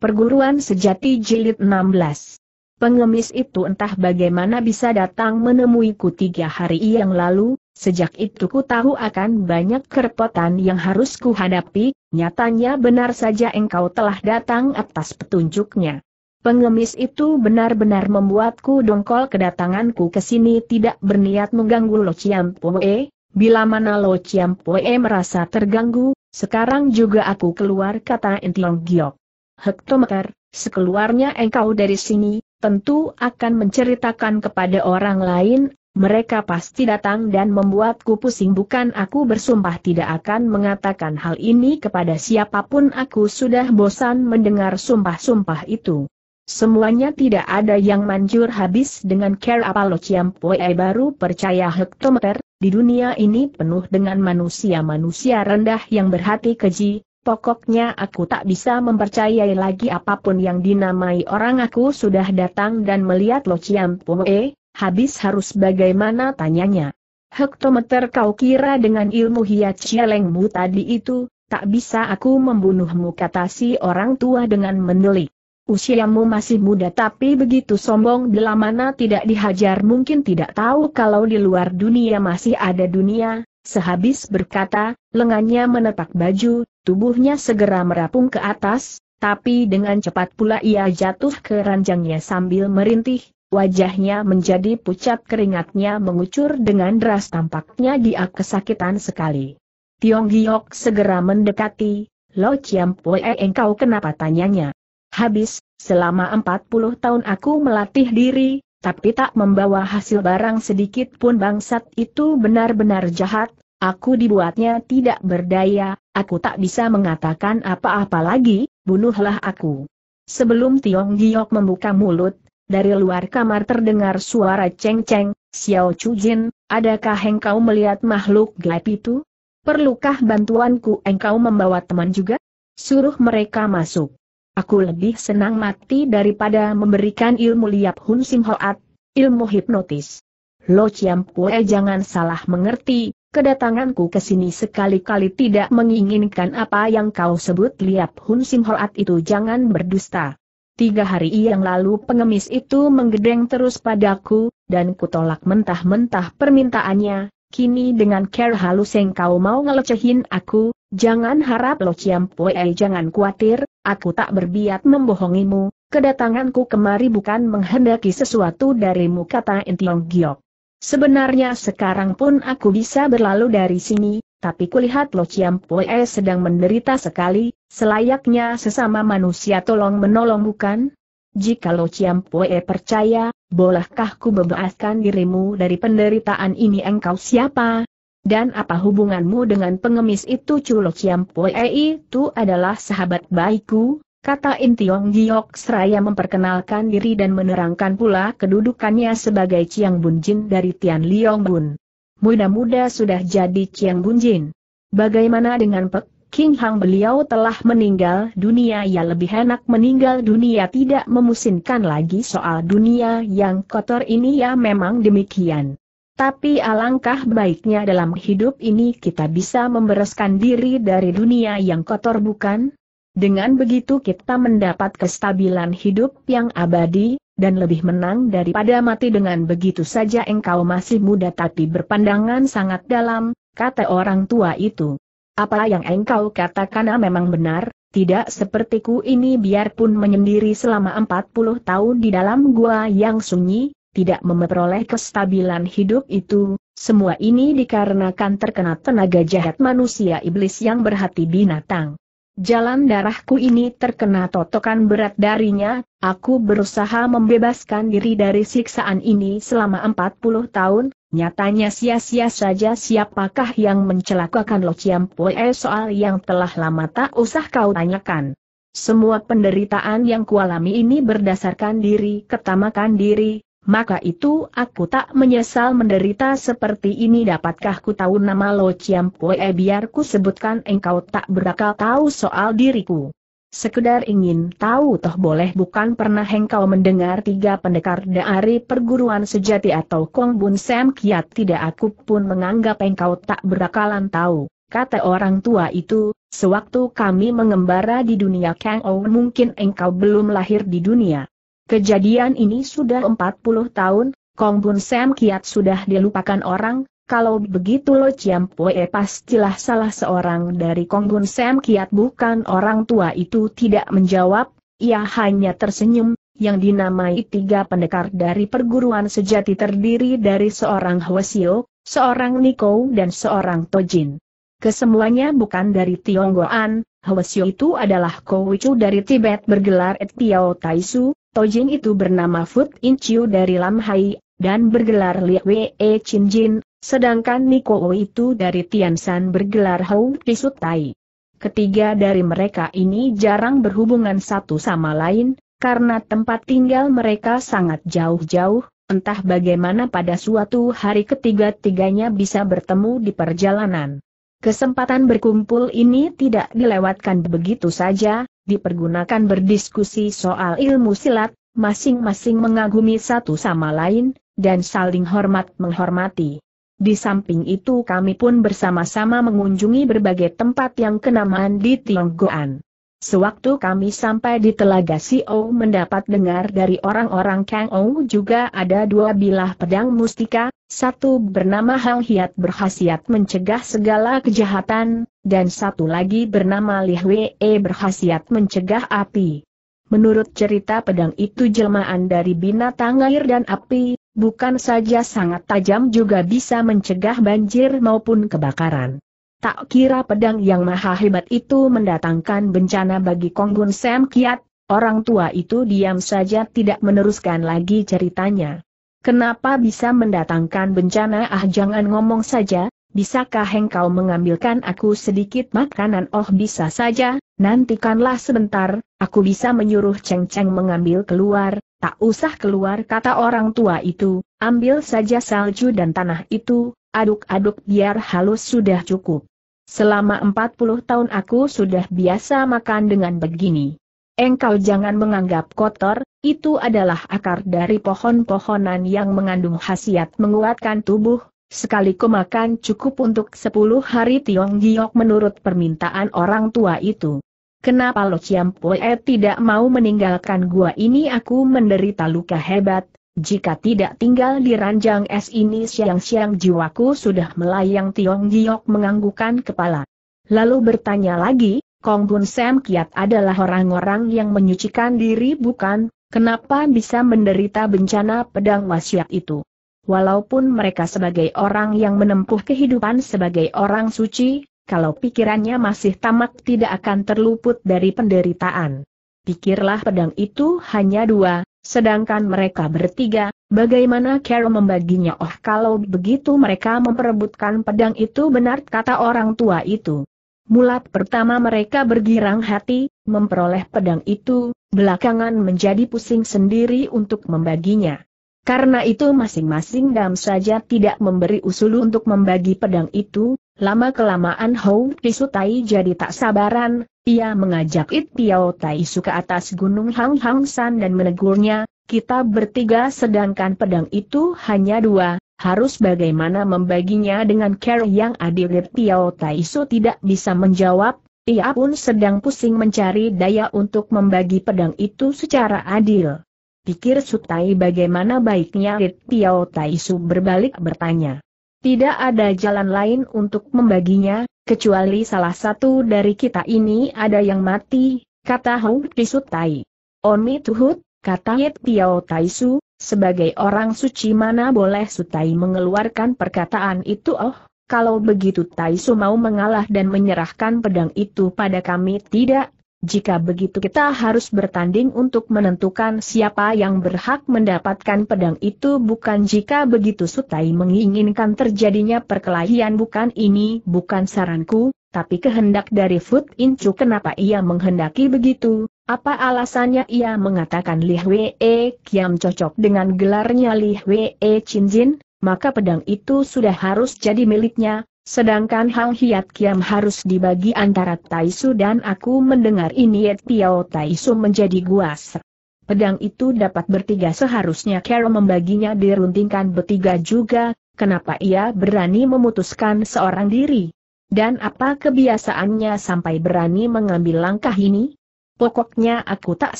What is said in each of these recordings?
Perguruan Sejati Jilid 16 Pengemis itu entah bagaimana bisa datang menemuiku tiga hari yang lalu, sejak itu ku tahu akan banyak kerepotan yang harus kuhadapi, nyatanya benar saja engkau telah datang atas petunjuknya. Pengemis itu benar-benar membuatku dongkol kedatanganku ke sini tidak berniat mengganggu Lo Ciampoe, bila mana Lo Ciampoe merasa terganggu, sekarang juga aku keluar kata Entiong Giok hektometer, sekeluarnya engkau dari sini, tentu akan menceritakan kepada orang lain, mereka pasti datang dan membuatku pusing bukan aku bersumpah tidak akan mengatakan hal ini kepada siapapun aku sudah bosan mendengar sumpah-sumpah itu. Semuanya tidak ada yang manjur habis dengan care Apollo Ciampue baru percaya hektometer, di dunia ini penuh dengan manusia-manusia rendah yang berhati keji, Pokoknya aku tak bisa mempercayai lagi apapun yang dinamai orang aku sudah datang dan melihat Lo Ciam Pue, habis harus bagaimana tanyanya. Hektometer kau kira dengan ilmu hiat cielengmu tadi itu, tak bisa aku membunuhmu kata si orang tua dengan menelik. Usiamu masih muda tapi begitu sombong bila mana tidak dihajar mungkin tidak tahu kalau di luar dunia masih ada dunia, Sehabis berkata, lengannya menepak baju, Tubuhnya segera merapung ke atas, tapi dengan cepat pula ia jatuh ke ranjangnya sambil merintih, wajahnya menjadi pucat keringatnya mengucur dengan deras tampaknya dia kesakitan sekali. Tiong Giok segera mendekati, Lo Chiam Pue engkau kenapa tanyanya? Habis, selama 40 tahun aku melatih diri, tapi tak membawa hasil barang sedikit pun bangsat itu benar-benar jahat, Aku dibuatnya tidak berdaya, aku tak bisa mengatakan apa-apa lagi, bunuhlah aku. Sebelum Tiong Giok membuka mulut, dari luar kamar terdengar suara ceng-ceng, Xiao Chu Jin, adakah engkau melihat makhluk gaib itu? Perlukah bantuanku engkau membawa teman juga? Suruh mereka masuk. Aku lebih senang mati daripada memberikan ilmu liap Hun Sim Hoat, ilmu hipnotis. Lo Chiam Pue jangan salah mengerti, Kedatanganku ke sini sekali-kali tidak menginginkan apa yang kau sebut liap Hun Sim itu jangan berdusta. Tiga hari yang lalu pengemis itu menggedeng terus padaku, dan kutolak mentah-mentah permintaannya, kini dengan care halus yang kau mau ngelecehin aku, jangan harap lo ciampue jangan khawatir, aku tak berbiat membohongimu, kedatanganku kemari bukan menghendaki sesuatu darimu kata Intiong Giok. Sebenarnya sekarang pun aku bisa berlalu dari sini, tapi kulihat Lo Chiam Pue sedang menderita sekali, selayaknya sesama manusia tolong menolong bukan? Jika Lo Chiam Pue percaya, bolehkah ku bebaskan dirimu dari penderitaan ini engkau siapa? Dan apa hubunganmu dengan pengemis itu Culo Chiam Pue itu adalah sahabat baikku? Kata Intiong Giok seraya memperkenalkan diri dan menerangkan pula kedudukannya sebagai Chiang Bunjin dari Tian Liong Bun. Muda-muda sudah jadi Chiang Bunjin. Bagaimana dengan Pek King Hang beliau telah meninggal dunia ya lebih enak meninggal dunia tidak memusinkan lagi soal dunia yang kotor ini ya memang demikian. Tapi alangkah baiknya dalam hidup ini kita bisa membereskan diri dari dunia yang kotor bukan? Dengan begitu kita mendapat kestabilan hidup yang abadi, dan lebih menang daripada mati dengan begitu saja engkau masih muda tapi berpandangan sangat dalam, kata orang tua itu. Apa yang engkau katakan memang benar, tidak sepertiku ini biarpun menyendiri selama 40 tahun di dalam gua yang sunyi, tidak memperoleh kestabilan hidup itu, semua ini dikarenakan terkena tenaga jahat manusia iblis yang berhati binatang. Jalan darahku ini terkena totokan berat darinya, aku berusaha membebaskan diri dari siksaan ini selama 40 tahun, nyatanya sia-sia saja siapakah yang mencelakakan Lo Chiampue soal yang telah lama tak usah kau tanyakan. Semua penderitaan yang kualami ini berdasarkan diri ketamakan diri, maka itu aku tak menyesal menderita seperti ini dapatkah ku tahu nama Lo Chiam Pue eh, biar ku sebutkan engkau tak berakal tahu soal diriku. Sekedar ingin tahu toh boleh bukan pernah engkau mendengar tiga pendekar dari perguruan sejati atau Kong Bun Sam Kiat tidak aku pun menganggap engkau tak berakalan tahu, kata orang tua itu, sewaktu kami mengembara di dunia Kang mungkin engkau belum lahir di dunia. Kejadian ini sudah 40 tahun, Kong Bun Sam Kiat sudah dilupakan orang, kalau begitu Lo Chiam Pue pastilah salah seorang dari Kong Bun Sam Kiat bukan orang tua itu tidak menjawab, ia hanya tersenyum, yang dinamai tiga pendekar dari perguruan sejati terdiri dari seorang Hwasio, seorang Niko dan seorang Tojin. Kesemuanya bukan dari Tionggoan, Hwasio itu adalah Kowicu dari Tibet bergelar Etiao Tiao Taisu, Tojin itu bernama Fut Chiu dari Lam Hai, dan bergelar Li Wei e Chin Jin, sedangkan Niko itu dari Tiansan bergelar Hou Kisut Tai. Ketiga dari mereka ini jarang berhubungan satu sama lain, karena tempat tinggal mereka sangat jauh-jauh, entah bagaimana pada suatu hari ketiga-tiganya bisa bertemu di perjalanan. Kesempatan berkumpul ini tidak dilewatkan begitu saja, dipergunakan berdiskusi soal ilmu silat, masing-masing mengagumi satu sama lain, dan saling hormat menghormati. Di samping itu kami pun bersama-sama mengunjungi berbagai tempat yang kenamaan di Tionggoan. Sewaktu kami sampai di Telaga Sio mendapat dengar dari orang-orang Kang Ou juga ada dua bilah pedang mustika, satu bernama Hang Hiat berhasil mencegah segala kejahatan, dan satu lagi bernama Li Hwee berkhasiat mencegah api. Menurut cerita pedang itu jelmaan dari binatang air dan api, bukan saja sangat tajam juga bisa mencegah banjir maupun kebakaran. Tak kira pedang yang maha hebat itu mendatangkan bencana bagi Konggun Sam Kiat, orang tua itu diam saja tidak meneruskan lagi ceritanya. Kenapa bisa mendatangkan bencana ah jangan ngomong saja, bisakah engkau mengambilkan aku sedikit makanan? Oh bisa saja, nantikanlah sebentar, aku bisa menyuruh Cheng Cheng mengambil keluar, tak usah keluar kata orang tua itu, ambil saja salju dan tanah itu, aduk-aduk biar halus sudah cukup. Selama 40 tahun aku sudah biasa makan dengan begini. Engkau jangan menganggap kotor, itu adalah akar dari pohon-pohonan yang mengandung khasiat menguatkan tubuh, Sekali kemakan cukup untuk 10 hari Tiong Giok menurut permintaan orang tua itu. Kenapa Lo Chiam Pue tidak mau meninggalkan gua ini aku menderita luka hebat, jika tidak tinggal di ranjang es ini siang-siang jiwaku sudah melayang Tiong Giok menganggukan kepala. Lalu bertanya lagi, Kong Bun Sam Kiat adalah orang-orang yang menyucikan diri bukan, kenapa bisa menderita bencana pedang wasiat itu? walaupun mereka sebagai orang yang menempuh kehidupan sebagai orang suci, kalau pikirannya masih tamak tidak akan terluput dari penderitaan. Pikirlah pedang itu hanya dua, sedangkan mereka bertiga, bagaimana Carol membaginya? Oh kalau begitu mereka memperebutkan pedang itu benar kata orang tua itu. Mulat pertama mereka bergirang hati, memperoleh pedang itu, belakangan menjadi pusing sendiri untuk membaginya. Karena itu masing-masing dam saja tidak memberi usul untuk membagi pedang itu, lama-kelamaan Hou Pisutai jadi tak sabaran, ia mengajak It Piao Taisu ke atas gunung Hang Hang San dan menegurnya, kita bertiga sedangkan pedang itu hanya dua, harus bagaimana membaginya dengan care yang adil It Piao Taisu tidak bisa menjawab, ia pun sedang pusing mencari daya untuk membagi pedang itu secara adil pikir Sutai bagaimana baiknya Rit Piao Taisu berbalik bertanya. Tidak ada jalan lain untuk membaginya, kecuali salah satu dari kita ini ada yang mati, kata Hou sutai. Oni Tuhut, kata Rit Piao Taisu, sebagai orang suci mana boleh Sutai mengeluarkan perkataan itu oh, kalau begitu Taisu mau mengalah dan menyerahkan pedang itu pada kami tidak jika begitu kita harus bertanding untuk menentukan siapa yang berhak mendapatkan pedang itu bukan jika begitu Sutai menginginkan terjadinya perkelahian bukan ini bukan saranku, tapi kehendak dari Fut Incu kenapa ia menghendaki begitu, apa alasannya ia mengatakan Li Wee Kiam cocok dengan gelarnya Li Wee Chin Jin, maka pedang itu sudah harus jadi miliknya, Sedangkan Hang Hiat Kiam harus dibagi antara Taisu dan aku mendengar ini Yet Piao Taisu menjadi guas. Pedang itu dapat bertiga seharusnya Kero membaginya diruntingkan bertiga juga, kenapa ia berani memutuskan seorang diri? Dan apa kebiasaannya sampai berani mengambil langkah ini? Pokoknya aku tak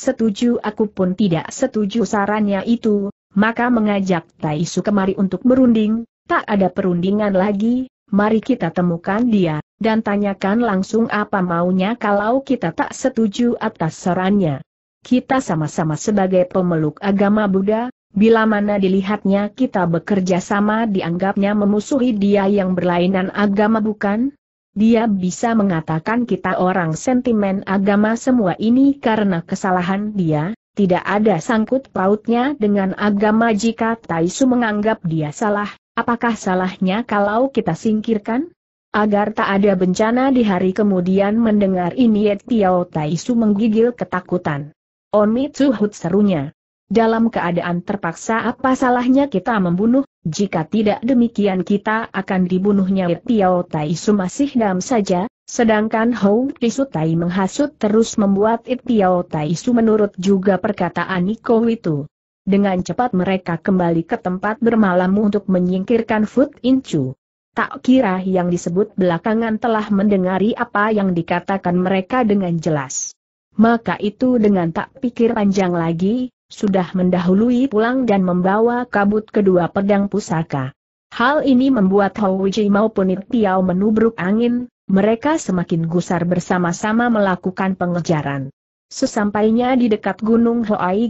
setuju aku pun tidak setuju sarannya itu, maka mengajak Taisu kemari untuk berunding, tak ada perundingan lagi, mari kita temukan dia, dan tanyakan langsung apa maunya kalau kita tak setuju atas sarannya. Kita sama-sama sebagai pemeluk agama Buddha, bila mana dilihatnya kita bekerja sama dianggapnya memusuhi dia yang berlainan agama bukan? Dia bisa mengatakan kita orang sentimen agama semua ini karena kesalahan dia, tidak ada sangkut pautnya dengan agama jika Taisu menganggap dia salah, Apakah salahnya kalau kita singkirkan? Agar tak ada bencana di hari kemudian mendengar ini Tiao Taisu menggigil ketakutan. Oni Tsuhut serunya. Dalam keadaan terpaksa apa salahnya kita membunuh, jika tidak demikian kita akan dibunuhnya Tiao Taisu masih dalam saja, sedangkan Hou Tai menghasut terus membuat Tiao Su menurut juga perkataan Niko itu. Dengan cepat mereka kembali ke tempat bermalam untuk menyingkirkan Fut Incu. Tak kira yang disebut belakangan telah mendengari apa yang dikatakan mereka dengan jelas. Maka itu dengan tak pikir panjang lagi, sudah mendahului pulang dan membawa kabut kedua pedang pusaka. Hal ini membuat Houji maupun It menubruk angin, mereka semakin gusar bersama-sama melakukan pengejaran. Sesampainya di dekat Gunung Hoai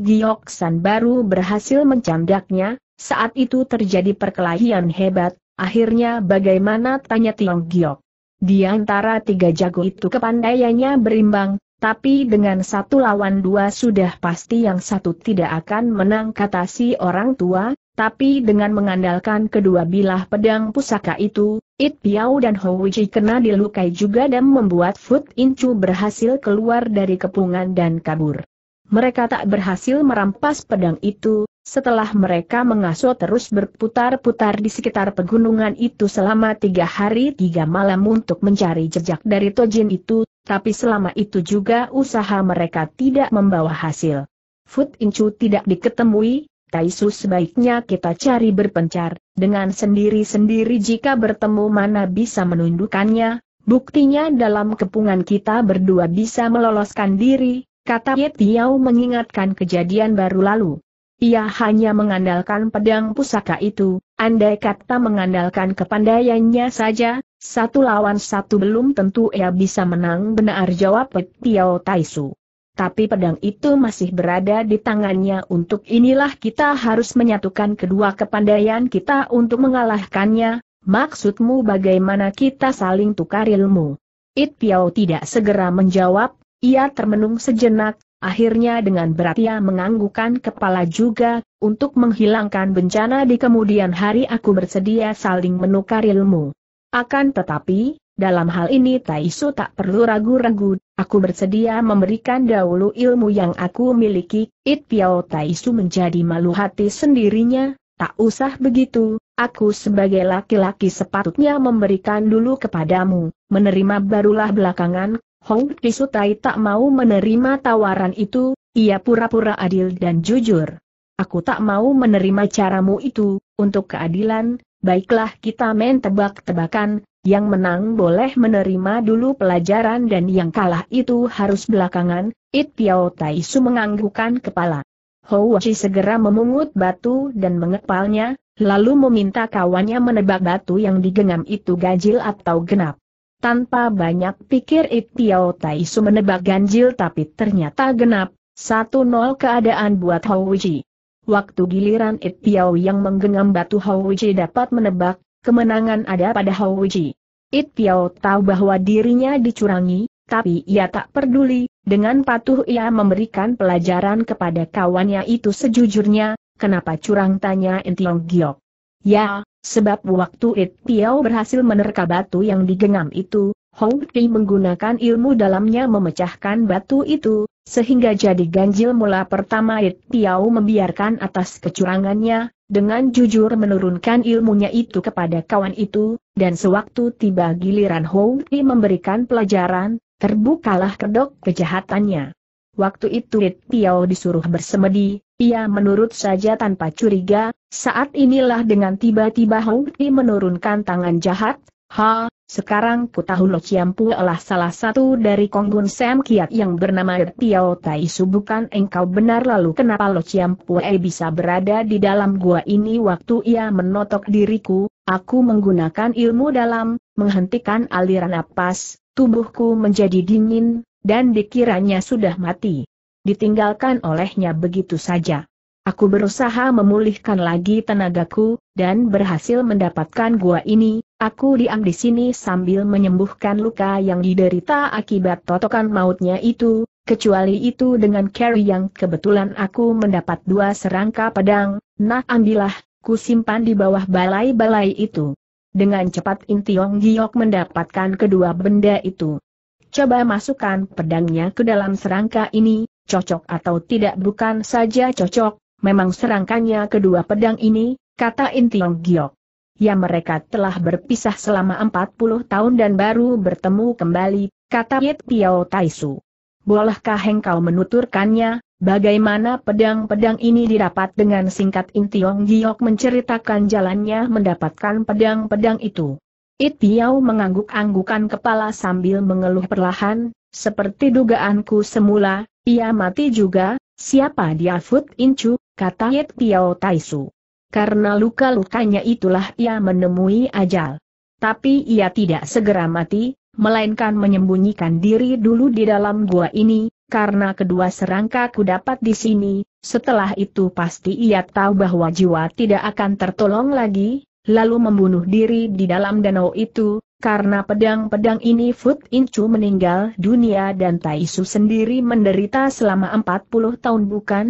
San baru berhasil mencandaknya, saat itu terjadi perkelahian hebat, akhirnya bagaimana tanya Tiong Giok. Di antara tiga jago itu kepandaiannya berimbang, tapi dengan satu lawan dua sudah pasti yang satu tidak akan menang kata si orang tua, tapi dengan mengandalkan kedua bilah pedang pusaka itu, It Piao dan Houichi kena dilukai juga dan membuat Foot Incu berhasil keluar dari kepungan dan kabur. Mereka tak berhasil merampas pedang itu, setelah mereka mengasuh terus berputar-putar di sekitar pegunungan itu selama tiga hari tiga malam untuk mencari jejak dari Tojin itu, tapi selama itu juga usaha mereka tidak membawa hasil. Foot Incu tidak diketemui, Taisu sebaiknya kita cari berpencar, dengan sendiri-sendiri jika bertemu mana bisa menundukkannya, buktinya dalam kepungan kita berdua bisa meloloskan diri, kata Ye Tiao mengingatkan kejadian baru lalu. Ia hanya mengandalkan pedang pusaka itu, andai kata mengandalkan kepandaiannya saja, satu lawan satu belum tentu ia bisa menang benar jawab Tiao Taisu tapi pedang itu masih berada di tangannya untuk inilah kita harus menyatukan kedua kepandaian kita untuk mengalahkannya, maksudmu bagaimana kita saling tukar ilmu? It Piao tidak segera menjawab, ia termenung sejenak, akhirnya dengan berat ia menganggukkan kepala juga, untuk menghilangkan bencana di kemudian hari aku bersedia saling menukar ilmu. Akan tetapi, dalam hal ini Taisu tak perlu ragu-ragu, Aku bersedia memberikan dahulu ilmu yang aku miliki, It Piao Taisu menjadi malu hati sendirinya, tak usah begitu, aku sebagai laki-laki sepatutnya memberikan dulu kepadamu, menerima barulah belakangan, Hong Tai tak mau menerima tawaran itu, ia pura-pura adil dan jujur. Aku tak mau menerima caramu itu, untuk keadilan, baiklah kita main tebak-tebakan, yang menang boleh menerima dulu pelajaran dan yang kalah itu harus belakangan, It Piao Tai Su menganggukkan kepala. Hou Wachi segera memungut batu dan mengepalnya, lalu meminta kawannya menebak batu yang digenggam itu ganjil atau genap. Tanpa banyak pikir It Piao Tai Su menebak ganjil tapi ternyata genap, 1-0 keadaan buat Hou Wachi. Waktu giliran It Piao yang menggenggam batu Hou Wachi dapat menebak, kemenangan ada pada Houji. It Piao tahu bahwa dirinya dicurangi, tapi ia tak peduli, dengan patuh ia memberikan pelajaran kepada kawannya itu sejujurnya, kenapa curang tanya Entiong Giok. Ya, sebab waktu It Piao berhasil menerka batu yang digenggam itu, Hong Ti menggunakan ilmu dalamnya memecahkan batu itu, sehingga jadi ganjil mula pertama It Piao membiarkan atas kecurangannya, dengan jujur menurunkan ilmunya itu kepada kawan itu, dan sewaktu tiba giliran Hou Houki memberikan pelajaran, terbukalah kedok kejahatannya. Waktu itu Rit Piao disuruh bersemedi, ia menurut saja tanpa curiga, saat inilah dengan tiba-tiba Hou Houki menurunkan tangan jahat, Ha, sekarang tahu Ciampu adalah salah satu dari Konggun Sam Kiat yang bernama Tiao Tai Su bukan engkau benar lalu kenapa Lo Ciampu e bisa berada di dalam gua ini waktu ia menotok diriku, aku menggunakan ilmu dalam, menghentikan aliran napas, tubuhku menjadi dingin, dan dikiranya sudah mati. Ditinggalkan olehnya begitu saja. Aku berusaha memulihkan lagi tenagaku, dan berhasil mendapatkan gua ini, aku diam di sini sambil menyembuhkan luka yang diderita akibat totokan mautnya itu, kecuali itu dengan carry yang kebetulan aku mendapat dua serangka pedang, nah ambillah, ku simpan di bawah balai-balai itu. Dengan cepat Intiong Giok mendapatkan kedua benda itu. Coba masukkan pedangnya ke dalam serangka ini, cocok atau tidak bukan saja cocok, Memang serangkanya kedua pedang ini, kata Intiong Giok. Ya mereka telah berpisah selama 40 tahun dan baru bertemu kembali, kata Yit Piao Taisu. Bolehkah engkau menuturkannya, bagaimana pedang-pedang ini didapat dengan singkat Intiong Giok menceritakan jalannya mendapatkan pedang-pedang itu. It Piao mengangguk-anggukan kepala sambil mengeluh perlahan, seperti dugaanku semula, ia mati juga, Siapa dia Foot Incu, kata Yet Tiao Taisu. Karena luka-lukanya itulah ia menemui ajal. Tapi ia tidak segera mati, melainkan menyembunyikan diri dulu di dalam gua ini, karena kedua ku dapat di sini, setelah itu pasti ia tahu bahwa jiwa tidak akan tertolong lagi, lalu membunuh diri di dalam danau itu, karena pedang-pedang ini Fut Inchu meninggal dunia dan Taisu sendiri menderita selama 40 tahun bukan?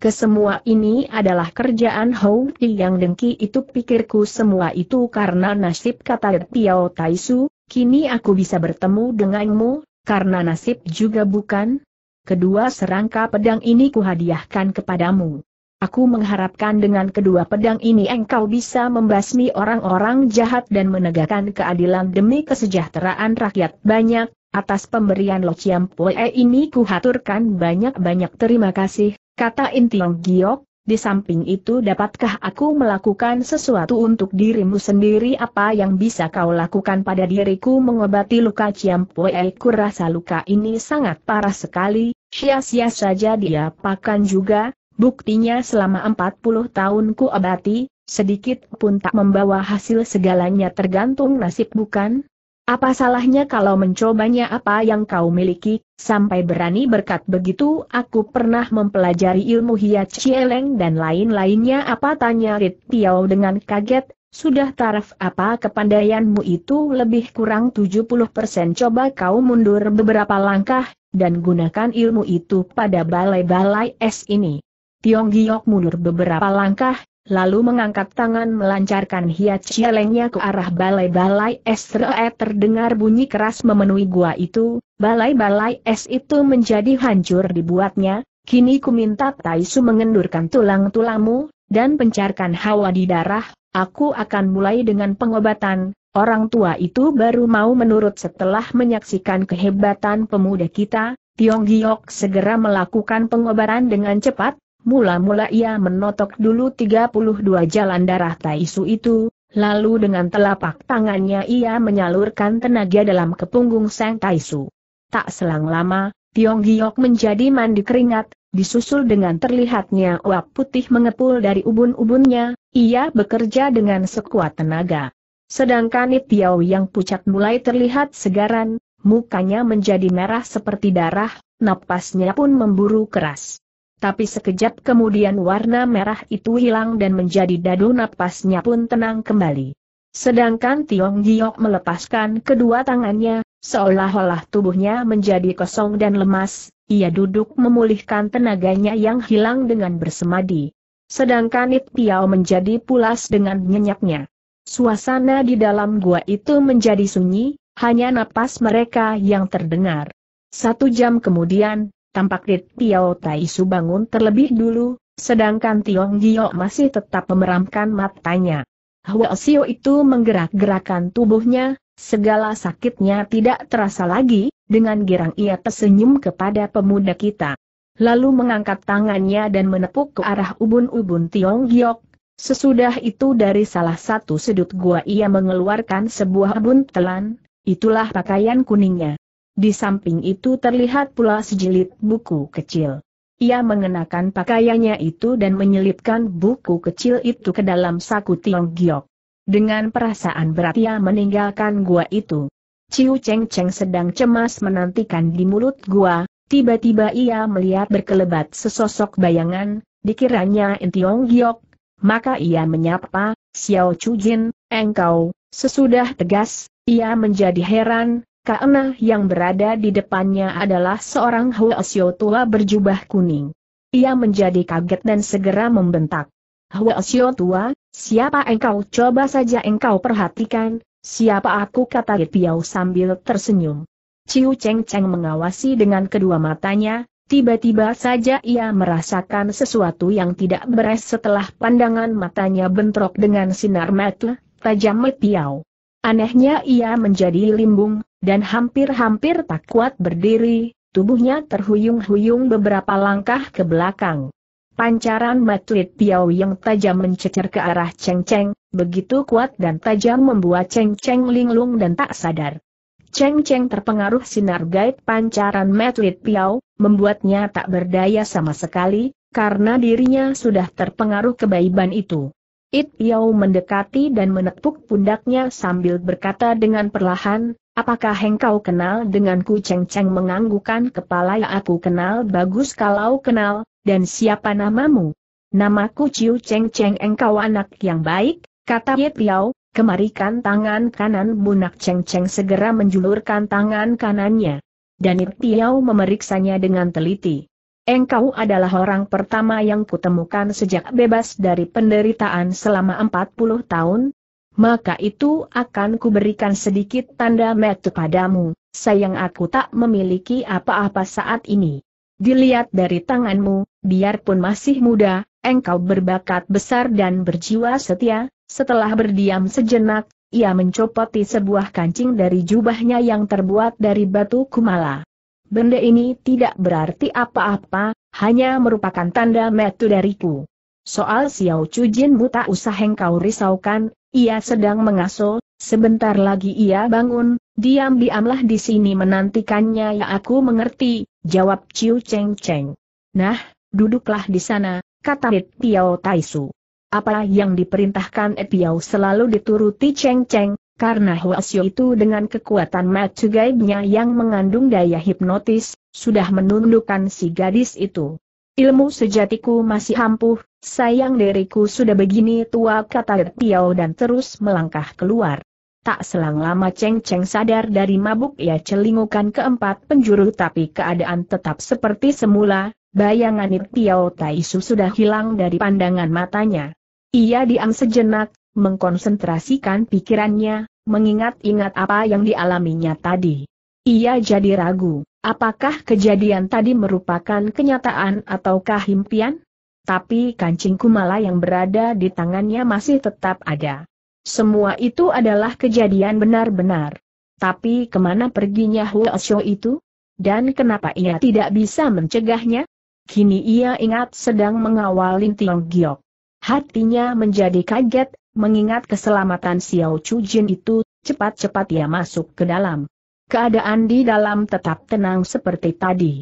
Kesemua ini adalah kerjaan Hou Ti yang dengki itu pikirku semua itu karena nasib kata Tiao Taisu, kini aku bisa bertemu denganmu, karena nasib juga bukan? Kedua serangka pedang ini kuhadiahkan kepadamu. Aku mengharapkan dengan kedua pedang ini engkau bisa membasmi orang-orang jahat dan menegakkan keadilan demi kesejahteraan rakyat banyak. Atas pemberian Lo Chiam Pue ini kuhaturkan banyak-banyak terima kasih, kata Intiong Giok. Di samping itu dapatkah aku melakukan sesuatu untuk dirimu sendiri apa yang bisa kau lakukan pada diriku mengobati luka Chiam Pue ku rasa luka ini sangat parah sekali, sia-sia saja dia pakan juga, Buktinya selama 40 tahun ku abati, sedikit pun tak membawa hasil segalanya tergantung nasib bukan? Apa salahnya kalau mencobanya apa yang kau miliki, sampai berani berkat begitu aku pernah mempelajari ilmu hiat cieleng dan lain-lainnya apa tanya Rit piau dengan kaget, sudah taraf apa kepandaianmu itu lebih kurang 70% coba kau mundur beberapa langkah, dan gunakan ilmu itu pada balai-balai es ini. Tiong Giok mundur beberapa langkah, lalu mengangkat tangan melancarkan hiat cialengnya ke arah balai-balai es re terdengar bunyi keras memenuhi gua itu, balai-balai es itu menjadi hancur dibuatnya, kini ku minta Taisu mengendurkan tulang tulangmu dan pencarkan hawa di darah, aku akan mulai dengan pengobatan, orang tua itu baru mau menurut setelah menyaksikan kehebatan pemuda kita, Tiong Giok segera melakukan pengobatan dengan cepat, Mula-mula ia menotok dulu 32 jalan darah Taisu itu, lalu dengan telapak tangannya ia menyalurkan tenaga dalam kepunggung punggung Sang Taisu. Tak selang lama, Tiong Giok menjadi mandi keringat, disusul dengan terlihatnya uap putih mengepul dari ubun-ubunnya, ia bekerja dengan sekuat tenaga. Sedangkan Tiao yang pucat mulai terlihat segaran, mukanya menjadi merah seperti darah, napasnya pun memburu keras. Tapi sekejap kemudian warna merah itu hilang dan menjadi dadu napasnya pun tenang kembali. Sedangkan Tiong Giok melepaskan kedua tangannya, seolah-olah tubuhnya menjadi kosong dan lemas, ia duduk memulihkan tenaganya yang hilang dengan bersemadi. Sedangkan It Piao menjadi pulas dengan nyenyaknya. Suasana di dalam gua itu menjadi sunyi, hanya napas mereka yang terdengar. Satu jam kemudian, Tampaknya Tiao Su bangun terlebih dulu, sedangkan Tiong Gio masih tetap memeramkan matanya. Hua Sio itu menggerak-gerakan tubuhnya, segala sakitnya tidak terasa lagi, dengan girang ia tersenyum kepada pemuda kita. Lalu mengangkat tangannya dan menepuk ke arah ubun-ubun Tiong Giok. Sesudah itu dari salah satu sudut gua ia mengeluarkan sebuah buntelan, itulah pakaian kuningnya. Di samping itu terlihat pula sejilid buku kecil. Ia mengenakan pakaiannya itu dan menyelipkan buku kecil itu ke dalam saku Tiong Giok. Dengan perasaan berat ia meninggalkan gua itu. Ciu Cheng Cheng sedang cemas menantikan di mulut gua, tiba-tiba ia melihat berkelebat sesosok bayangan, dikiranya Tiong Giok, maka ia menyapa, Xiao Chu Jin, engkau, sesudah tegas, ia menjadi heran, karena yang berada di depannya adalah seorang Huo tua berjubah kuning. Ia menjadi kaget dan segera membentak. Huo tua, siapa engkau coba saja engkau perhatikan, siapa aku kata Piau sambil tersenyum. Ciu Cheng Cheng mengawasi dengan kedua matanya, tiba-tiba saja ia merasakan sesuatu yang tidak beres setelah pandangan matanya bentrok dengan sinar mata tajam Piau. Anehnya ia menjadi limbung, dan hampir-hampir tak kuat berdiri, tubuhnya terhuyung-huyung beberapa langkah ke belakang. Pancaran matlit Piau yang tajam mencecer ke arah Cheng Cheng, begitu kuat dan tajam membuat Cheng Cheng linglung dan tak sadar. Cheng Cheng terpengaruh sinar gaib pancaran matlit Piau, membuatnya tak berdaya sama sekali, karena dirinya sudah terpengaruh kebaiban itu. It piao mendekati dan menepuk pundaknya sambil berkata dengan perlahan, Apakah engkau kenal denganku Cheng Cheng menganggukan kepala ya aku kenal bagus kalau kenal, dan siapa namamu? Namaku Ciu Cheng Cheng engkau anak yang baik, kata Ye Piao, kemarikan tangan kanan bunak Cheng Cheng segera menjulurkan tangan kanannya. Dan Ye Piao memeriksanya dengan teliti. Engkau adalah orang pertama yang kutemukan sejak bebas dari penderitaan selama 40 tahun, maka itu akan kuberikan sedikit tanda metu padamu, sayang aku tak memiliki apa-apa saat ini. Dilihat dari tanganmu, biarpun masih muda, engkau berbakat besar dan berjiwa setia, setelah berdiam sejenak, ia mencopoti sebuah kancing dari jubahnya yang terbuat dari batu kumala. Benda ini tidak berarti apa-apa, hanya merupakan tanda metu dariku. Soal Xiao Chujin buta usah engkau risaukan, ia sedang mengasuh, sebentar lagi ia bangun, diam-diamlah di sini menantikannya ya aku mengerti, jawab Ciu Cheng Cheng. Nah, duduklah di sana, kata Et Piao Taisu. Apa yang diperintahkan Ed Piao selalu dituruti Cheng Cheng, karena Xiu itu dengan kekuatan matu gaibnya yang mengandung daya hipnotis, sudah menundukkan si gadis itu. Ilmu sejatiku masih ampuh, Sayang diriku sudah begini tua kata Tiao dan terus melangkah keluar. Tak selang lama Cheng Cheng sadar dari mabuk ia celingukan keempat penjuru tapi keadaan tetap seperti semula, bayangan Tiao Taisu sudah hilang dari pandangan matanya. Ia diam sejenak, mengkonsentrasikan pikirannya, mengingat-ingat apa yang dialaminya tadi. Ia jadi ragu, apakah kejadian tadi merupakan kenyataan ataukah impian? tapi kancing kumala yang berada di tangannya masih tetap ada. Semua itu adalah kejadian benar-benar. Tapi kemana perginya Huo itu? Dan kenapa ia tidak bisa mencegahnya? Kini ia ingat sedang mengawalin Tiong Giok. Hatinya menjadi kaget, mengingat keselamatan Xiao Chu Jin itu, cepat-cepat ia masuk ke dalam. Keadaan di dalam tetap tenang seperti tadi.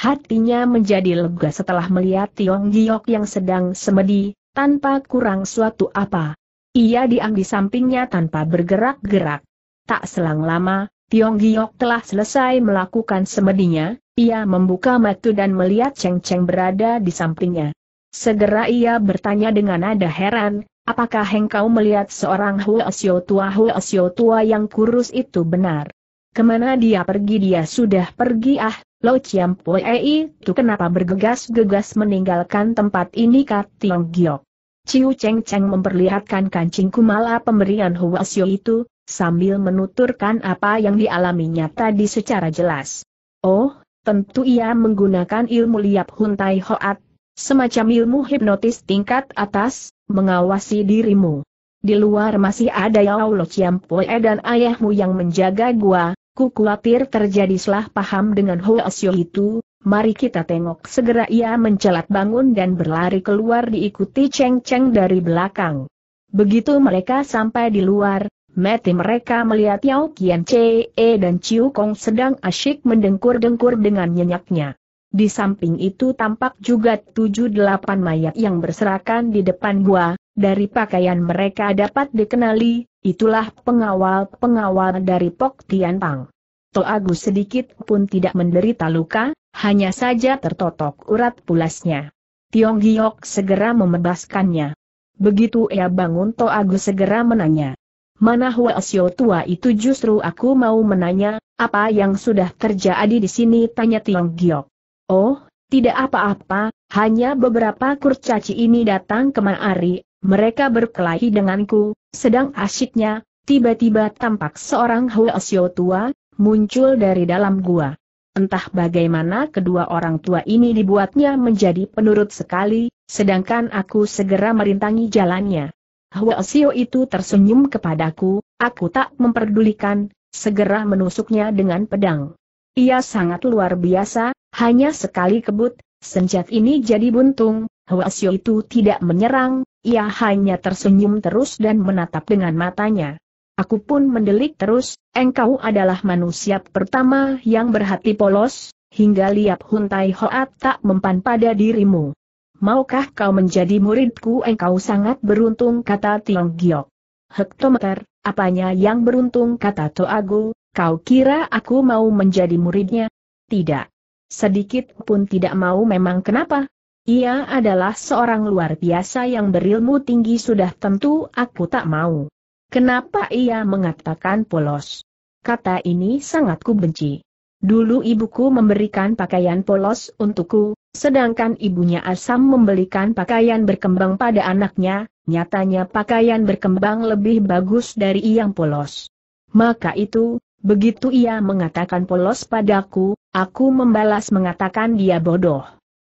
Hatinya menjadi lega setelah melihat Tiong Giok yang sedang semedi, tanpa kurang suatu apa. Ia diam di sampingnya tanpa bergerak-gerak. Tak selang lama, Tiong Giok telah selesai melakukan semedinya, ia membuka mata dan melihat Cheng Cheng berada di sampingnya. Segera ia bertanya dengan nada heran, apakah engkau melihat seorang Huasyo tua Huasyo tua yang kurus itu benar? Kemana dia pergi dia sudah pergi ah, Lo Chiam ei, itu kenapa bergegas-gegas meninggalkan tempat ini Kat Tiong Giok. Ciu Cheng Cheng memperlihatkan kancing kumala pemberian Huasio itu, sambil menuturkan apa yang dialaminya tadi secara jelas. Oh, tentu ia menggunakan ilmu liap huntai hoat, semacam ilmu hipnotis tingkat atas, mengawasi dirimu. Di luar masih ada Yao Lo Chiam Pue dan ayahmu yang menjaga gua, Ku khawatir terjadi salah paham dengan Huo Asyo itu, mari kita tengok segera ia mencelat bangun dan berlari keluar diikuti Cheng Cheng dari belakang. Begitu mereka sampai di luar, mati mereka melihat Yao Qian Chee dan Chiu Kong sedang asyik mendengkur-dengkur dengan nyenyaknya. Di samping itu tampak juga tujuh delapan mayat yang berserakan di depan gua, dari pakaian mereka dapat dikenali, itulah pengawal-pengawal dari Pok Tian Pang. Agus sedikit pun tidak menderita luka, hanya saja tertotok urat pulasnya. Tiong Giok segera membebaskannya. Begitu ia bangun To Agus segera menanya. Mana Hua Sio tua itu justru aku mau menanya, apa yang sudah terjadi di sini tanya Tiong Giok. Oh, tidak apa-apa, hanya beberapa kurcaci ini datang kemari, mereka berkelahi denganku, sedang asyiknya, tiba-tiba tampak seorang Huasyo tua, muncul dari dalam gua. Entah bagaimana kedua orang tua ini dibuatnya menjadi penurut sekali, sedangkan aku segera merintangi jalannya. Huasio itu tersenyum kepadaku, aku tak memperdulikan, segera menusuknya dengan pedang. Ia sangat luar biasa, hanya sekali kebut, senjat ini jadi buntung, Huasyo itu tidak menyerang, ia hanya tersenyum terus dan menatap dengan matanya. Aku pun mendelik terus, engkau adalah manusia pertama yang berhati polos, hingga liap huntai hoat tak mempan pada dirimu. Maukah kau menjadi muridku engkau sangat beruntung kata Tiong Giok. Hektometer, apanya yang beruntung kata Toago, kau kira aku mau menjadi muridnya? Tidak. Sedikit pun tidak mau memang kenapa? Ia adalah seorang luar biasa yang berilmu tinggi sudah tentu aku tak mau. Kenapa ia mengatakan polos? Kata ini sangat ku benci. Dulu ibuku memberikan pakaian polos untukku, sedangkan ibunya Asam membelikan pakaian berkembang pada anaknya, nyatanya pakaian berkembang lebih bagus dari yang polos. Maka itu, begitu ia mengatakan polos padaku, aku membalas mengatakan dia bodoh.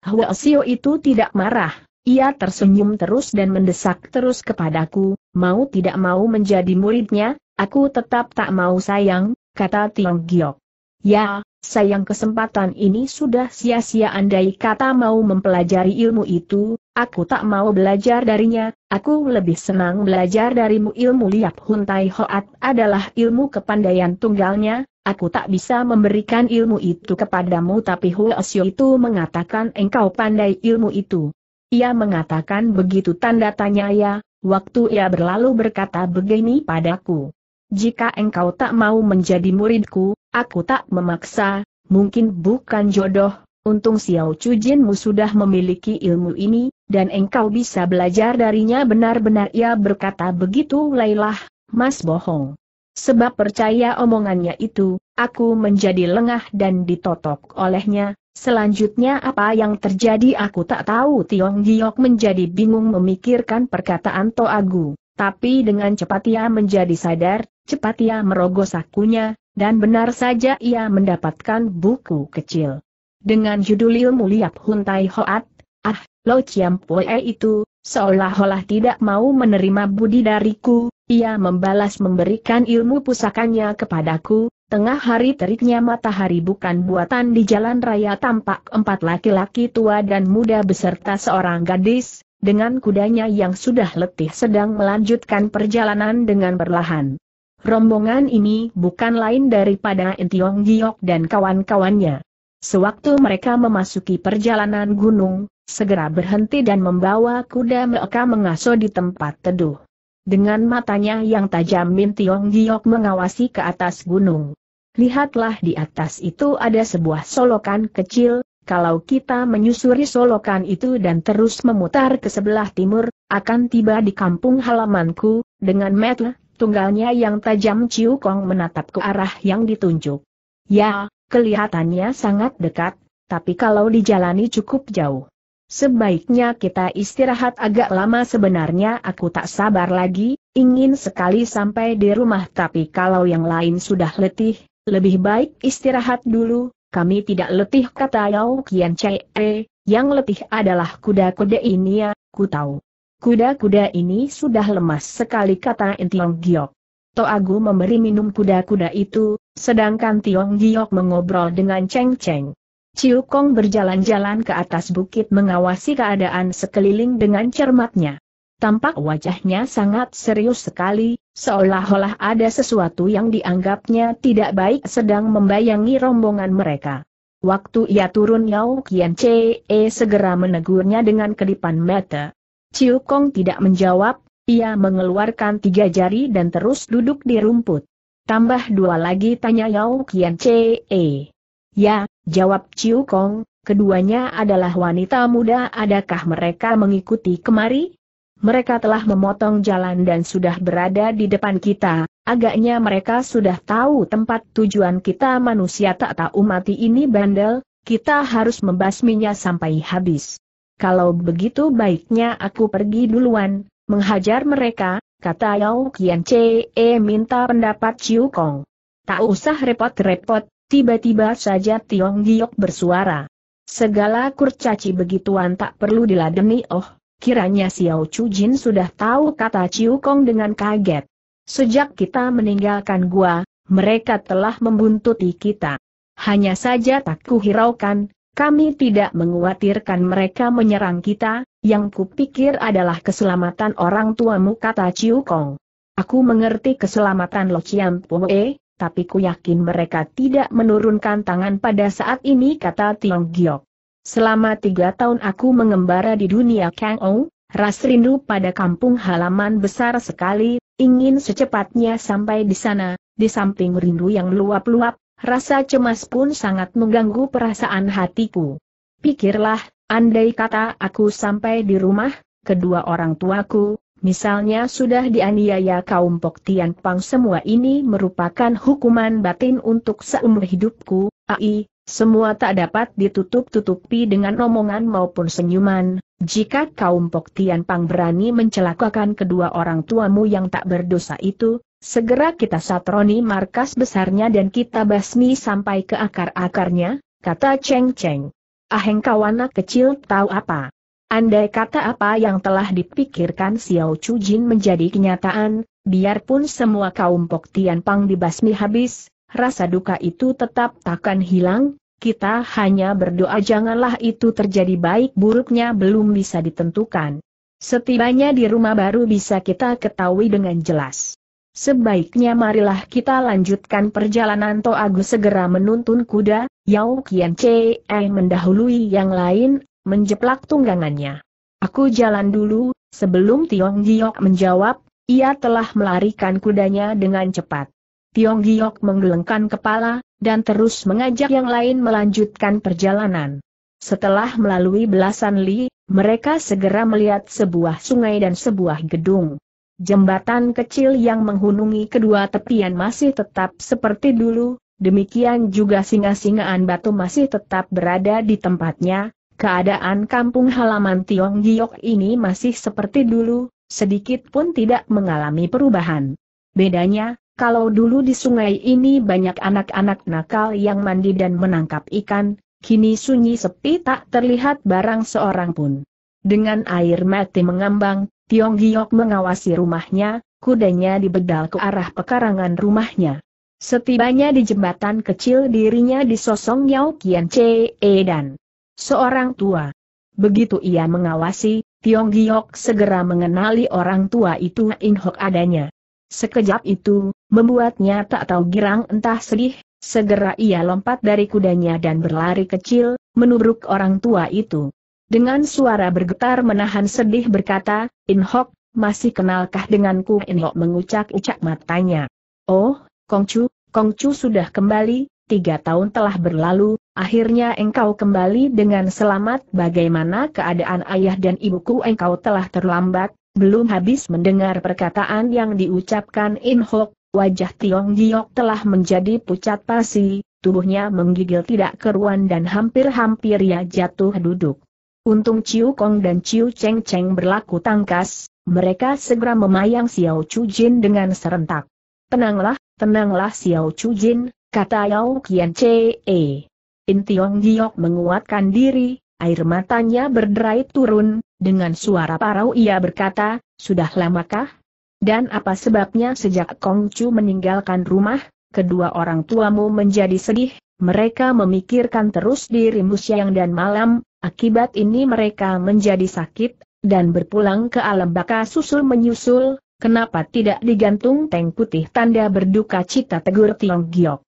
Hwa Sio itu tidak marah, ia tersenyum terus dan mendesak terus kepadaku, mau tidak mau menjadi muridnya, aku tetap tak mau sayang, kata Tiong Giok. Ya, sayang kesempatan ini sudah sia-sia andai kata mau mempelajari ilmu itu, aku tak mau belajar darinya, aku lebih senang belajar darimu ilmu liap huntai hoat adalah ilmu kepandaian tunggalnya, Aku tak bisa memberikan ilmu itu kepadamu tapi Huosyo itu mengatakan engkau pandai ilmu itu. Ia mengatakan begitu tanda tanya ya, waktu ia berlalu berkata begini padaku. Jika engkau tak mau menjadi muridku, aku tak memaksa, mungkin bukan jodoh, untung Xiao Chujinmu sudah memiliki ilmu ini, dan engkau bisa belajar darinya benar-benar ia berkata begitu Lailah, mas bohong. Sebab percaya omongannya itu, aku menjadi lengah dan ditotok olehnya, selanjutnya apa yang terjadi aku tak tahu Tiong Giok menjadi bingung memikirkan perkataan Toagu, tapi dengan cepat ia menjadi sadar, cepat ia merogoh sakunya, dan benar saja ia mendapatkan buku kecil. Dengan judul ilmu liap huntai hoat, ah, Lo Chiam itu, seolah-olah tidak mau menerima budi dariku, ia membalas memberikan ilmu pusakanya kepadaku, tengah hari teriknya matahari bukan buatan di jalan raya tampak empat laki-laki tua dan muda beserta seorang gadis, dengan kudanya yang sudah letih sedang melanjutkan perjalanan dengan perlahan. Rombongan ini bukan lain daripada Entiong Giok dan kawan-kawannya. Sewaktu mereka memasuki perjalanan gunung, segera berhenti dan membawa kuda mereka mengaso di tempat teduh. Dengan matanya yang tajam Min Tiong Giok mengawasi ke atas gunung. Lihatlah di atas itu ada sebuah solokan kecil, kalau kita menyusuri solokan itu dan terus memutar ke sebelah timur, akan tiba di kampung halamanku, dengan mata tunggalnya yang tajam Ciu Kong menatap ke arah yang ditunjuk. Ya, kelihatannya sangat dekat, tapi kalau dijalani cukup jauh. Sebaiknya kita istirahat agak lama sebenarnya aku tak sabar lagi, ingin sekali sampai di rumah tapi kalau yang lain sudah letih, lebih baik istirahat dulu, kami tidak letih kata Yao Kian Eh, yang letih adalah kuda-kuda ini ya, ku tahu. Kuda-kuda ini sudah lemas sekali kata Tiong Giok. Toagu memberi minum kuda-kuda itu, sedangkan Tiong Giok mengobrol dengan Cheng Cheng. Ciu Kong berjalan-jalan ke atas bukit mengawasi keadaan sekeliling dengan cermatnya. Tampak wajahnya sangat serius sekali, seolah-olah ada sesuatu yang dianggapnya tidak baik sedang membayangi rombongan mereka. Waktu ia turun Yao Kian segera menegurnya dengan kedipan mata. Ciu Kong tidak menjawab, ia mengeluarkan tiga jari dan terus duduk di rumput. Tambah dua lagi tanya Yao Kian Chee. Ya, jawab Ciu Kong, keduanya adalah wanita muda adakah mereka mengikuti kemari? Mereka telah memotong jalan dan sudah berada di depan kita, agaknya mereka sudah tahu tempat tujuan kita manusia tak tahu mati ini bandel, kita harus membasminya sampai habis. Kalau begitu baiknya aku pergi duluan, menghajar mereka, kata Yao Kian Eh, minta pendapat Ciu Kong. Tak usah repot-repot, Tiba-tiba saja Tiong Giok bersuara. Segala kurcaci begituan tak perlu diladeni oh, kiranya Xiao Chu Jin sudah tahu kata Ciu Kong dengan kaget. Sejak kita meninggalkan gua, mereka telah membuntuti kita. Hanya saja tak kuhiraukan, kami tidak menguatirkan mereka menyerang kita, yang kupikir adalah keselamatan orang tuamu kata Ciu Kong. Aku mengerti keselamatan Lo Chiam Pue, tapi ku yakin mereka tidak menurunkan tangan pada saat ini kata Tiong Giok. Selama tiga tahun aku mengembara di dunia Kang Ou, ras rindu pada kampung halaman besar sekali, ingin secepatnya sampai di sana, di samping rindu yang luap luap rasa cemas pun sangat mengganggu perasaan hatiku. Pikirlah, andai kata aku sampai di rumah, kedua orang tuaku, Misalnya sudah dianiaya kaum Pok Tian Pang semua ini merupakan hukuman batin untuk seumur hidupku, ai, semua tak dapat ditutup-tutupi dengan omongan maupun senyuman, jika kaum Pok Tian Pang berani mencelakakan kedua orang tuamu yang tak berdosa itu, segera kita satroni markas besarnya dan kita basmi sampai ke akar-akarnya, kata Cheng Cheng. Aheng kawanak kecil tahu apa? Andai kata apa yang telah dipikirkan Xiao Chu Jin menjadi kenyataan, biarpun semua kaum Pok Tian Pang dibasmi habis, rasa duka itu tetap takkan hilang, kita hanya berdoa janganlah itu terjadi baik buruknya belum bisa ditentukan. Setibanya di rumah baru bisa kita ketahui dengan jelas. Sebaiknya marilah kita lanjutkan perjalanan To Agus segera menuntun kuda, Yao Kian eh, mendahului yang lain, menjeplak tunggangannya. Aku jalan dulu, sebelum Tiong Giok menjawab, ia telah melarikan kudanya dengan cepat. Tiong Giok menggelengkan kepala, dan terus mengajak yang lain melanjutkan perjalanan. Setelah melalui belasan li, mereka segera melihat sebuah sungai dan sebuah gedung. Jembatan kecil yang menghunungi kedua tepian masih tetap seperti dulu, demikian juga singa-singaan batu masih tetap berada di tempatnya, Keadaan kampung halaman Tiong Giok ini masih seperti dulu, sedikit pun tidak mengalami perubahan. Bedanya, kalau dulu di sungai ini banyak anak-anak nakal yang mandi dan menangkap ikan, kini sunyi sepi tak terlihat barang seorang pun. Dengan air mati mengambang, Tiong Giok mengawasi rumahnya, kudanya dibedal ke arah pekarangan rumahnya. Setibanya di jembatan kecil dirinya disosong Yao Kian Che dan seorang tua. Begitu ia mengawasi, Tiong Giok segera mengenali orang tua itu In Hok adanya. Sekejap itu, membuatnya tak tahu girang entah sedih, segera ia lompat dari kudanya dan berlari kecil, menubruk orang tua itu. Dengan suara bergetar menahan sedih berkata, In Hok, masih kenalkah denganku? In Hok mengucak-ucak matanya. Oh, Kongcu, Kongcu sudah kembali, tiga tahun telah berlalu, Akhirnya engkau kembali dengan selamat bagaimana keadaan ayah dan ibuku engkau telah terlambat, belum habis mendengar perkataan yang diucapkan In Hok, wajah Tiong Giok telah menjadi pucat pasi, tubuhnya menggigil tidak keruan dan hampir-hampir ia jatuh duduk. Untung Ciu Kong dan Ciu Cheng Cheng berlaku tangkas, mereka segera memayang Xiao Chu Jin dengan serentak. Tenanglah, tenanglah Xiao Chu Jin, kata Yao Qian Che. In Tiong Giok menguatkan diri, air matanya berderai turun, dengan suara parau ia berkata, sudah lamakah? Dan apa sebabnya sejak Kong Chu meninggalkan rumah, kedua orang tuamu menjadi sedih, mereka memikirkan terus dirimu siang dan malam, akibat ini mereka menjadi sakit, dan berpulang ke alam baka susul menyusul, kenapa tidak digantung teng putih tanda berduka cita tegur Tiong Giok.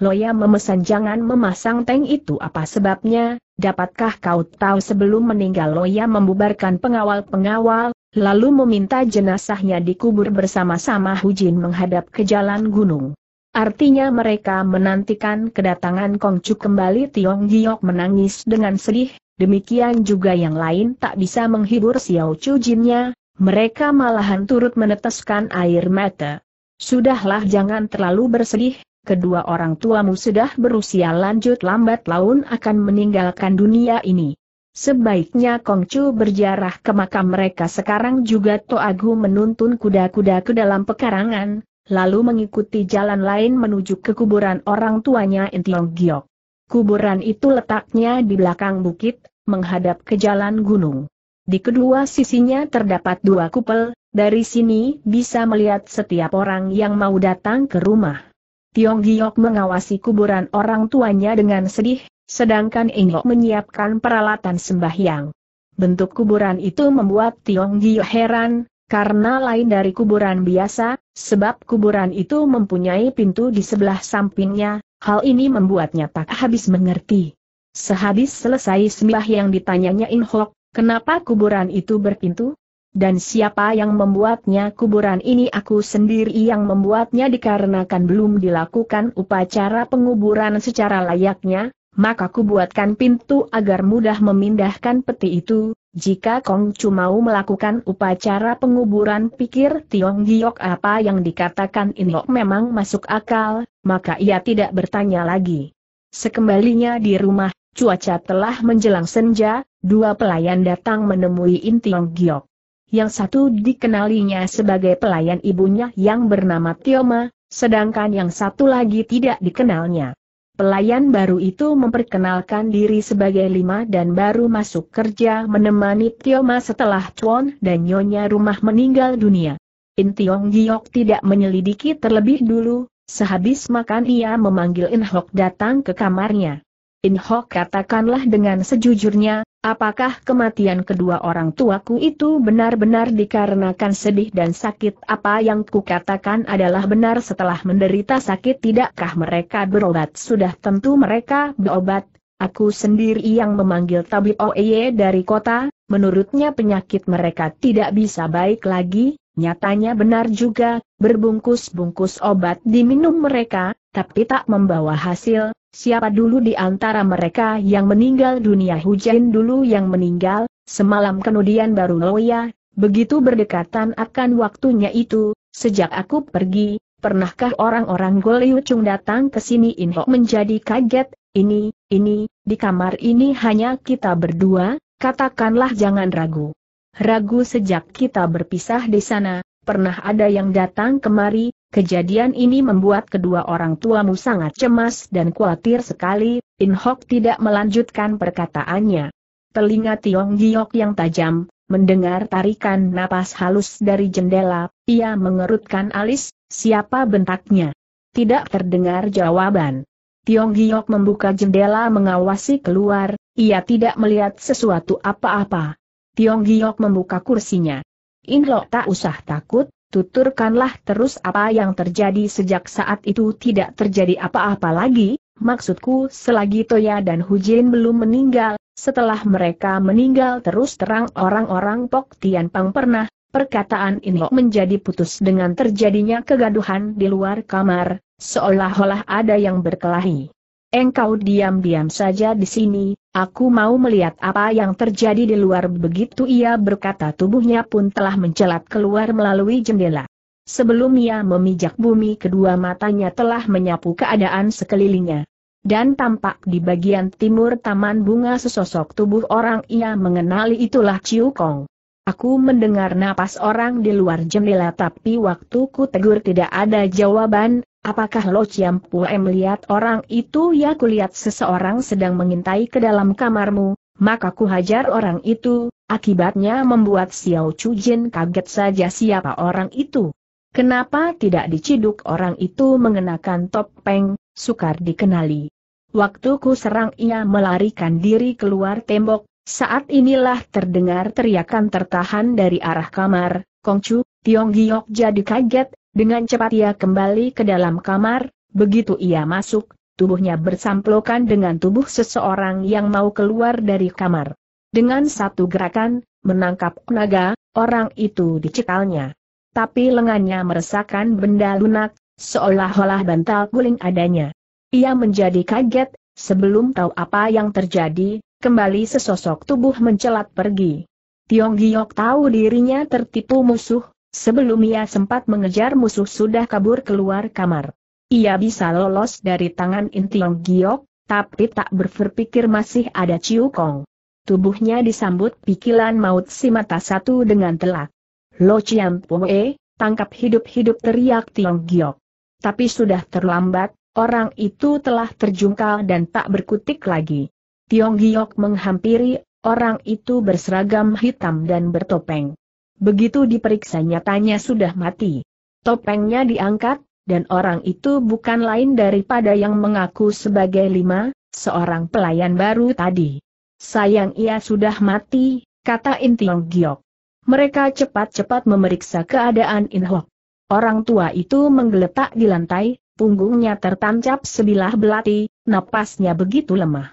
Loya memesan jangan memasang tank itu apa sebabnya, dapatkah kau tahu sebelum meninggal Loya membubarkan pengawal-pengawal, lalu meminta jenazahnya dikubur bersama-sama Hujin menghadap ke jalan gunung. Artinya mereka menantikan kedatangan Kongcu kembali Tiong Giok menangis dengan sedih, demikian juga yang lain tak bisa menghibur Xiao Chu Jinnya, mereka malahan turut meneteskan air mata. Sudahlah jangan terlalu bersedih, kedua orang tuamu sudah berusia lanjut lambat laun akan meninggalkan dunia ini. Sebaiknya Kongcu berjarah ke makam mereka sekarang juga Toagu menuntun kuda-kuda ke dalam pekarangan, lalu mengikuti jalan lain menuju ke kuburan orang tuanya Intiong Giok. Kuburan itu letaknya di belakang bukit, menghadap ke jalan gunung. Di kedua sisinya terdapat dua kupel, dari sini bisa melihat setiap orang yang mau datang ke rumah. Tiong Giok mengawasi kuburan orang tuanya dengan sedih, sedangkan Engok menyiapkan peralatan sembahyang. Bentuk kuburan itu membuat Tiong Giok heran, karena lain dari kuburan biasa, sebab kuburan itu mempunyai pintu di sebelah sampingnya, hal ini membuatnya tak habis mengerti. Sehabis selesai yang ditanyanya Inhok, kenapa kuburan itu berpintu? Dan siapa yang membuatnya kuburan ini aku sendiri yang membuatnya dikarenakan belum dilakukan upacara penguburan secara layaknya, maka kubuatkan buatkan pintu agar mudah memindahkan peti itu, jika Kong Chu mau melakukan upacara penguburan pikir Tiong Giok apa yang dikatakan Inok memang masuk akal, maka ia tidak bertanya lagi. Sekembalinya di rumah, cuaca telah menjelang senja, dua pelayan datang menemui In Tiong Giok yang satu dikenalinya sebagai pelayan ibunya yang bernama Tioma, sedangkan yang satu lagi tidak dikenalnya. Pelayan baru itu memperkenalkan diri sebagai lima dan baru masuk kerja menemani Tioma setelah Chuan dan Nyonya rumah meninggal dunia. In Tiong Giok tidak menyelidiki terlebih dulu, sehabis makan ia memanggil In Hok datang ke kamarnya. Inhok katakanlah dengan sejujurnya, apakah kematian kedua orang tuaku itu benar-benar dikarenakan sedih dan sakit apa yang kukatakan adalah benar setelah menderita sakit tidakkah mereka berobat sudah tentu mereka berobat, aku sendiri yang memanggil tabib Oye dari kota, menurutnya penyakit mereka tidak bisa baik lagi, nyatanya benar juga, berbungkus-bungkus obat diminum mereka, tapi tak membawa hasil, Siapa dulu di antara mereka yang meninggal dunia hujan dulu yang meninggal, semalam kemudian baru Loya, begitu berdekatan akan waktunya itu, sejak aku pergi, pernahkah orang-orang Goliucung datang ke sini Inho menjadi kaget, ini, ini, di kamar ini hanya kita berdua, katakanlah jangan ragu. Ragu sejak kita berpisah di sana, pernah ada yang datang kemari, Kejadian ini membuat kedua orang tuamu sangat cemas dan khawatir sekali, In Hok tidak melanjutkan perkataannya. Telinga Tiong Giok yang tajam, mendengar tarikan napas halus dari jendela, ia mengerutkan alis, siapa bentaknya? Tidak terdengar jawaban. Tiong Giok membuka jendela mengawasi keluar, ia tidak melihat sesuatu apa-apa. Tiong Giok membuka kursinya. In Hok tak usah takut, tuturkanlah terus apa yang terjadi sejak saat itu tidak terjadi apa-apa lagi, maksudku selagi Toya dan Hujin belum meninggal, setelah mereka meninggal terus terang orang-orang Pok Tian Pang pernah, perkataan ini menjadi putus dengan terjadinya kegaduhan di luar kamar, seolah-olah ada yang berkelahi. Engkau diam-diam saja di sini, Aku mau melihat apa yang terjadi di luar begitu ia berkata tubuhnya pun telah mencelat keluar melalui jendela. Sebelum ia memijak bumi kedua matanya telah menyapu keadaan sekelilingnya. Dan tampak di bagian timur taman bunga sesosok tubuh orang ia mengenali itulah Ciu Kong. Aku mendengar napas orang di luar jendela tapi waktu ku tegur tidak ada jawaban, Apakah Lo Chiam Pue melihat orang itu ya kulihat seseorang sedang mengintai ke dalam kamarmu, maka ku hajar orang itu, akibatnya membuat Xiao Chu Jin kaget saja siapa orang itu. Kenapa tidak diciduk orang itu mengenakan topeng, sukar dikenali. Waktu ku serang ia melarikan diri keluar tembok, saat inilah terdengar teriakan tertahan dari arah kamar, Kongcu, Tiong Giok jadi kaget, dengan cepat ia kembali ke dalam kamar, begitu ia masuk, tubuhnya bersamplokan dengan tubuh seseorang yang mau keluar dari kamar. Dengan satu gerakan, menangkap naga, orang itu dicekalnya. Tapi lengannya meresahkan benda lunak, seolah-olah bantal guling adanya. Ia menjadi kaget, sebelum tahu apa yang terjadi, kembali sesosok tubuh mencelat pergi. Tiong Giok tahu dirinya tertipu musuh, Sebelum ia sempat mengejar musuh sudah kabur keluar kamar. Ia bisa lolos dari tangan Intiong Giok, tapi tak berpikir masih ada Ciu Kong. Tubuhnya disambut pikiran maut si mata satu dengan telak. Lo Chiam Pue, tangkap hidup-hidup teriak Tiong Giok. Tapi sudah terlambat, orang itu telah terjungkal dan tak berkutik lagi. Tiong Giok menghampiri, orang itu berseragam hitam dan bertopeng. Begitu diperiksa nyatanya sudah mati. Topengnya diangkat, dan orang itu bukan lain daripada yang mengaku sebagai lima, seorang pelayan baru tadi. Sayang ia sudah mati, kata Intiong Giok. Mereka cepat-cepat memeriksa keadaan Inhok. Orang tua itu menggeletak di lantai, punggungnya tertancap sebilah belati, napasnya begitu lemah.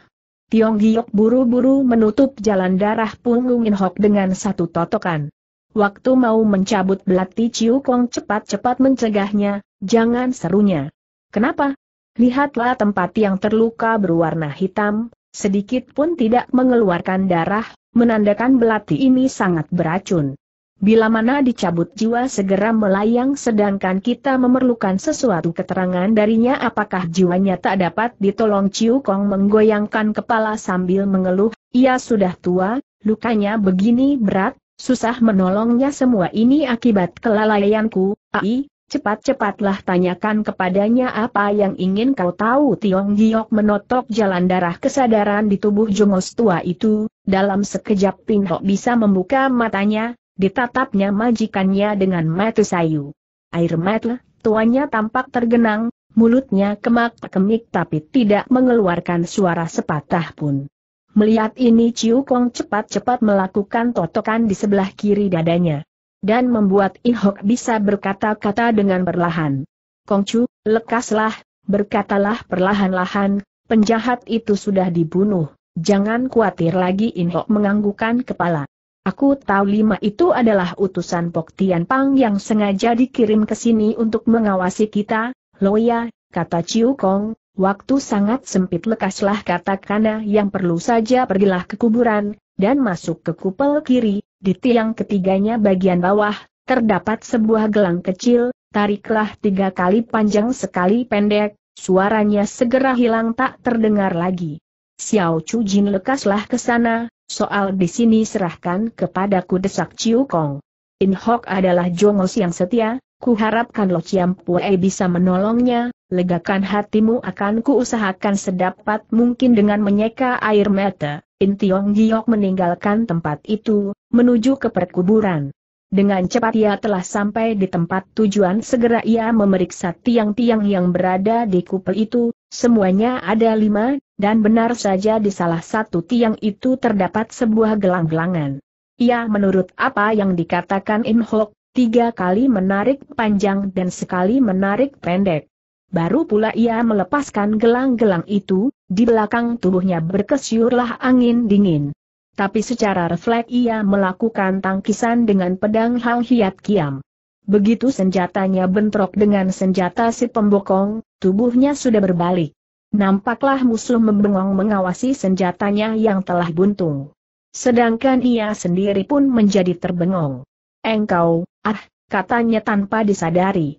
Tiong Giok buru-buru menutup jalan darah punggung Inhok dengan satu totokan. Waktu mau mencabut belati Ciu Kong cepat-cepat mencegahnya, jangan serunya. Kenapa? Lihatlah tempat yang terluka berwarna hitam, sedikit pun tidak mengeluarkan darah, menandakan belati ini sangat beracun. Bila mana dicabut jiwa segera melayang sedangkan kita memerlukan sesuatu keterangan darinya apakah jiwanya tak dapat ditolong Ciu Kong menggoyangkan kepala sambil mengeluh, ia sudah tua, lukanya begini berat, Susah menolongnya semua ini akibat kelalaianku, ai, cepat-cepatlah tanyakan kepadanya apa yang ingin kau tahu Tiong Giok menotok jalan darah kesadaran di tubuh Jungos tua itu, dalam sekejap Pinho bisa membuka matanya, ditatapnya majikannya dengan mata sayu. Air mata, tuanya tampak tergenang, mulutnya kemak-kemik tapi tidak mengeluarkan suara sepatah pun. Melihat ini Ciu Kong cepat-cepat melakukan totokan di sebelah kiri dadanya. Dan membuat In Hok bisa berkata-kata dengan perlahan. Kong Chu, lekaslah, berkatalah perlahan-lahan, penjahat itu sudah dibunuh. Jangan khawatir lagi In Hok menganggukan kepala. Aku tahu lima itu adalah utusan Pok Tian Pang yang sengaja dikirim ke sini untuk mengawasi kita, Loya, kata Ciu Kong, Waktu sangat sempit lekaslah kata yang perlu saja pergilah ke kuburan, dan masuk ke kupel kiri, di tiang ketiganya bagian bawah, terdapat sebuah gelang kecil, tariklah tiga kali panjang sekali pendek, suaranya segera hilang tak terdengar lagi. Xiao Chu Jin lekaslah ke sana, soal di sini serahkan kepadaku desak Ciu Kong. In Hok adalah jongos yang setia, Kuharapkan Lo Chiam Pue bisa menolongnya, legakan hatimu akan kuusahakan sedapat mungkin dengan menyeka air mata. Tiong Giok meninggalkan tempat itu, menuju ke perkuburan. Dengan cepat ia telah sampai di tempat tujuan segera ia memeriksa tiang-tiang yang berada di kupel itu, semuanya ada lima, dan benar saja di salah satu tiang itu terdapat sebuah gelang-gelangan. Ia menurut apa yang dikatakan In Hok, tiga kali menarik panjang dan sekali menarik pendek. Baru pula ia melepaskan gelang-gelang itu, di belakang tubuhnya berkesiurlah angin dingin. Tapi secara refleks ia melakukan tangkisan dengan pedang Hang Hiat Kiam. Begitu senjatanya bentrok dengan senjata si pembokong, tubuhnya sudah berbalik. Nampaklah musuh membengong mengawasi senjatanya yang telah buntung. Sedangkan ia sendiri pun menjadi terbengong. Engkau, ah, katanya tanpa disadari.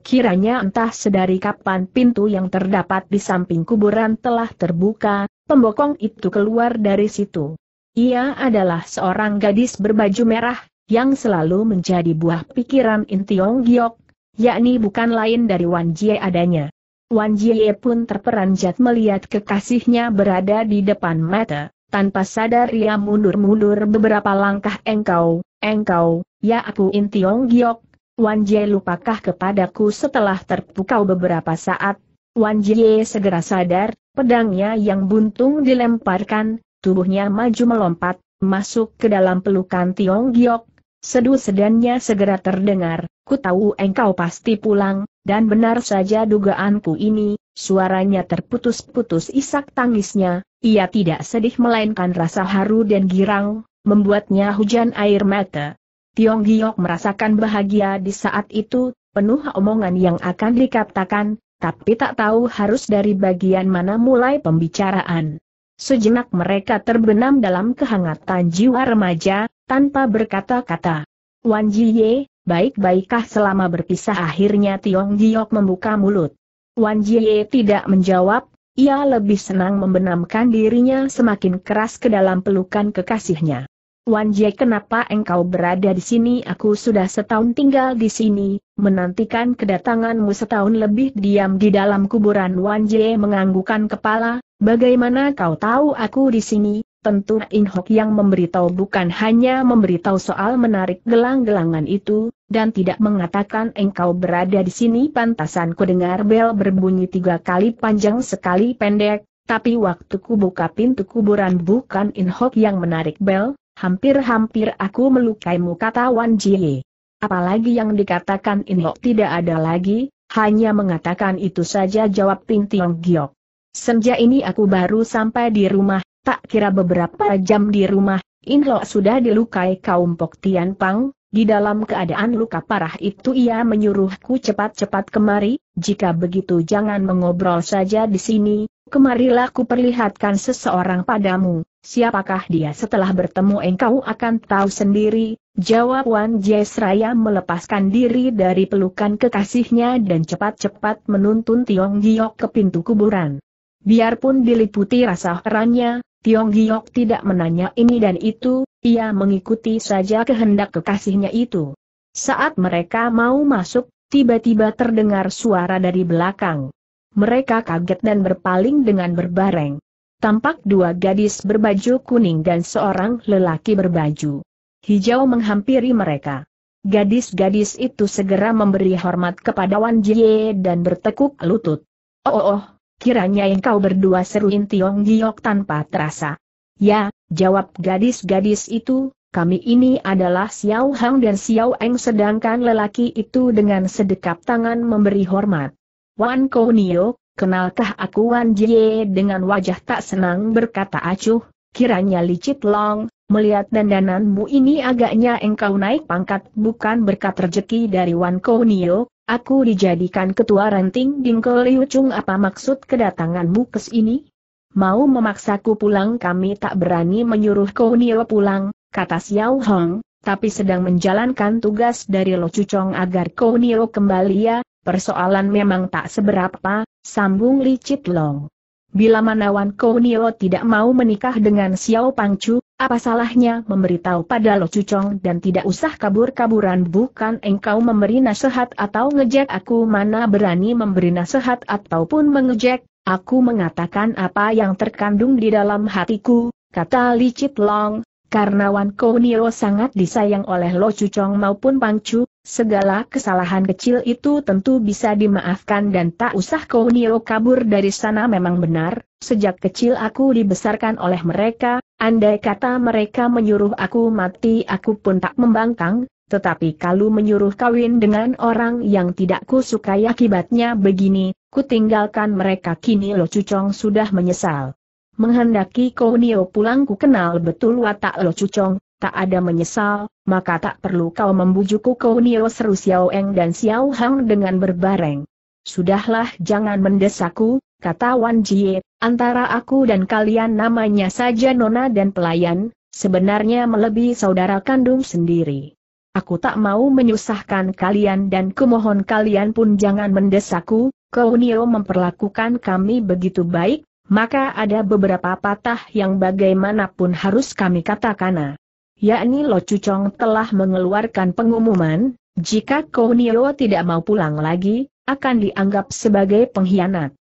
Kiranya entah sedari kapan pintu yang terdapat di samping kuburan telah terbuka, pembokong itu keluar dari situ. Ia adalah seorang gadis berbaju merah, yang selalu menjadi buah pikiran Intiong Giok, yakni bukan lain dari Wan Jie adanya. Wan Jie pun terperanjat melihat kekasihnya berada di depan mata, tanpa sadar ia mundur-mundur beberapa langkah engkau, engkau, Ya aku In Tiong Giok, Wan Jie lupakah kepadaku setelah terpukau beberapa saat, Wan Jie segera sadar, pedangnya yang buntung dilemparkan, tubuhnya maju melompat, masuk ke dalam pelukan Tiong Giok, seduh sedannya segera terdengar, ku tahu engkau pasti pulang, dan benar saja dugaanku ini, suaranya terputus-putus isak tangisnya, ia tidak sedih melainkan rasa haru dan girang, membuatnya hujan air mata. Tiong Giok merasakan bahagia di saat itu, penuh omongan yang akan dikatakan, tapi tak tahu harus dari bagian mana mulai pembicaraan. Sejenak mereka terbenam dalam kehangatan jiwa remaja, tanpa berkata-kata. Wan Jiye, baik-baikkah selama berpisah akhirnya Tiong Giok membuka mulut. Wan Jiye tidak menjawab, ia lebih senang membenamkan dirinya semakin keras ke dalam pelukan kekasihnya. Wan Jie kenapa engkau berada di sini aku sudah setahun tinggal di sini, menantikan kedatanganmu setahun lebih diam di dalam kuburan Wan Jie menganggukkan kepala, bagaimana kau tahu aku di sini, tentu In Hok yang memberitahu bukan hanya memberitahu soal menarik gelang-gelangan itu, dan tidak mengatakan engkau berada di sini pantasan ku dengar bel berbunyi tiga kali panjang sekali pendek, tapi waktu ku buka pintu kuburan bukan In Hok yang menarik bel, Hampir-hampir aku melukaimu kata Wan Jie. Apalagi yang dikatakan Inlok tidak ada lagi, hanya mengatakan itu saja jawab Ping Tiong Giok. Senja ini aku baru sampai di rumah, tak kira beberapa jam di rumah, Inlok sudah dilukai kaum Pok Tian Pang, di dalam keadaan luka parah itu ia menyuruhku cepat-cepat kemari, jika begitu jangan mengobrol saja di sini, kemarilah ku perlihatkan seseorang padamu, siapakah dia setelah bertemu engkau akan tahu sendiri, jawab Wan Jiesraya melepaskan diri dari pelukan kekasihnya dan cepat-cepat menuntun Tiong Giok ke pintu kuburan. Biarpun diliputi rasa herannya, Tiong Giok tidak menanya ini dan itu, ia mengikuti saja kehendak kekasihnya itu. Saat mereka mau masuk, tiba-tiba terdengar suara dari belakang. Mereka kaget dan berpaling dengan berbareng. Tampak dua gadis berbaju kuning dan seorang lelaki berbaju hijau menghampiri mereka. Gadis-gadis itu segera memberi hormat kepada Wan Jie dan bertekuk lutut. Oh, oh, oh kiranya engkau berdua seruin Tiong Giok tanpa terasa. Ya, jawab gadis-gadis itu, kami ini adalah Xiao Hang dan Xiao Eng sedangkan lelaki itu dengan sedekap tangan memberi hormat. Wan Kounio, kenalkah aku Wan Jie dengan wajah tak senang berkata acuh, kiranya licit long, melihat dandananmu ini agaknya engkau naik pangkat bukan berkat rejeki dari Wan Kounio, aku dijadikan ketua ranting Dingko Liu Chung apa maksud kedatanganmu ke sini? Mau memaksaku pulang kami tak berani menyuruh Kounio pulang, kata Xiao Hong, tapi sedang menjalankan tugas dari Lo Cucong agar Kounio kembali ya, Persoalan memang tak seberapa, sambung licit long. Bila Manawan Kounio tidak mau menikah dengan Xiao Pangcu, apa salahnya memberitahu pada Lo Cucong dan tidak usah kabur-kaburan bukan engkau memberi nasihat atau ngejek aku mana berani memberi nasihat ataupun mengejek, aku mengatakan apa yang terkandung di dalam hatiku, kata Licit Long, karena Wan Kounio sangat disayang oleh Lo Cucong maupun Pangcu, Segala kesalahan kecil itu tentu bisa dimaafkan dan tak usah kau nio kabur dari sana memang benar, sejak kecil aku dibesarkan oleh mereka, andai kata mereka menyuruh aku mati aku pun tak membangkang, tetapi kalau menyuruh kawin dengan orang yang tidak ku sukai akibatnya begini, ku tinggalkan mereka kini Lo Cucong sudah menyesal. Menghendaki kau nio pulang ku kenal betul watak Lo Cucong, tak ada menyesal, maka tak perlu kau membujukku kau Nio seru Xiao Eng dan Xiao Hang dengan berbareng. Sudahlah jangan mendesakku, kata Wan Jie, antara aku dan kalian namanya saja nona dan pelayan, sebenarnya melebihi saudara kandung sendiri. Aku tak mau menyusahkan kalian dan kumohon kalian pun jangan mendesakku, kau memperlakukan kami begitu baik, maka ada beberapa patah yang bagaimanapun harus kami katakan yakni Lo Cucong telah mengeluarkan pengumuman, jika Konio tidak mau pulang lagi, akan dianggap sebagai pengkhianat.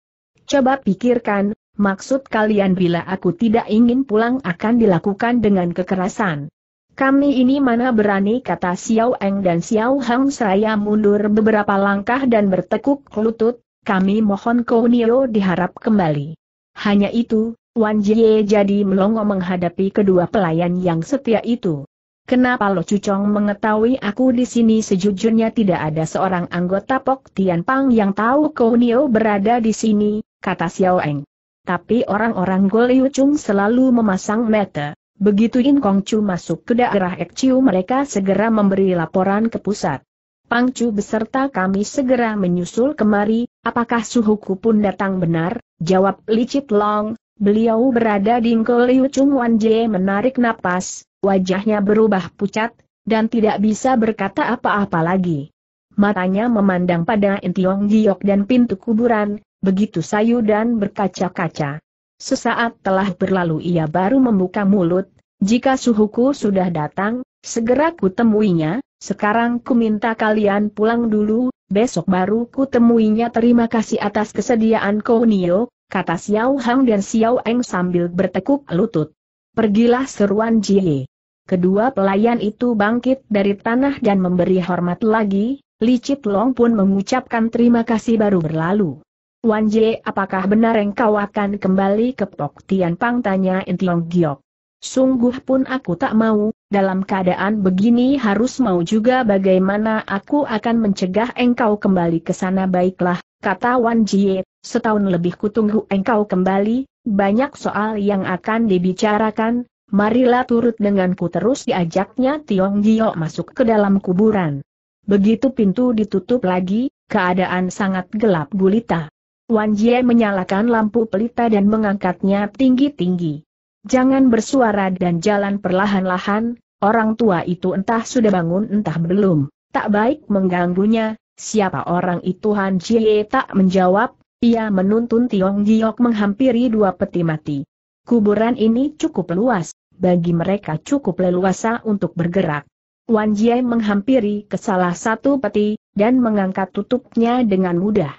Coba pikirkan, maksud kalian bila aku tidak ingin pulang akan dilakukan dengan kekerasan. Kami ini mana berani kata Xiao Eng dan Xiao Hang Saya mundur beberapa langkah dan bertekuk lutut, kami mohon Konio diharap kembali. Hanya itu, Wan Jie jadi melongo menghadapi kedua pelayan yang setia itu. Kenapa Lo Cucong mengetahui aku di sini sejujurnya tidak ada seorang anggota Pok Tian Pang yang tahu Nio berada di sini, kata Xiao Eng. Tapi orang-orang Goliu Chung selalu memasang mata. Begitu In Kong Chu masuk ke daerah Ek Chiu mereka segera memberi laporan ke pusat. Pang Chu beserta kami segera menyusul kemari, apakah suhuku pun datang benar? Jawab Licit Long, Beliau berada di Ngkoliu Chung Wan Jie menarik napas, wajahnya berubah pucat, dan tidak bisa berkata apa-apa lagi. Matanya memandang pada Entiong Giok dan pintu kuburan, begitu sayu dan berkaca-kaca. Sesaat telah berlalu ia baru membuka mulut, jika suhuku sudah datang, segera ku temuinya, sekarang ku minta kalian pulang dulu, besok baru ku temuinya terima kasih atas kesediaan kau Nio, kata Xiao Hang dan Xiao Eng sambil bertekuk lutut. Pergilah seruan Jie. Kedua pelayan itu bangkit dari tanah dan memberi hormat lagi, Li Chit Long pun mengucapkan terima kasih baru berlalu. Wan Jie apakah benar engkau akan kembali ke Pok Tian Pang tanya Intiong Giok. Sungguh pun aku tak mau, dalam keadaan begini harus mau juga bagaimana aku akan mencegah engkau kembali ke sana baiklah, kata Wan Jie, setahun lebih kutunggu engkau kembali, banyak soal yang akan dibicarakan, marilah turut denganku terus diajaknya Tiong Gio masuk ke dalam kuburan. Begitu pintu ditutup lagi, keadaan sangat gelap gulita. Wan Jie menyalakan lampu pelita dan mengangkatnya tinggi-tinggi. Jangan bersuara dan jalan perlahan-lahan, orang tua itu entah sudah bangun entah belum, tak baik mengganggunya, siapa orang itu Han Jie tak menjawab, ia menuntun Tiong Giok menghampiri dua peti mati. Kuburan ini cukup luas, bagi mereka cukup leluasa untuk bergerak. Wan Jie menghampiri ke salah satu peti, dan mengangkat tutupnya dengan mudah.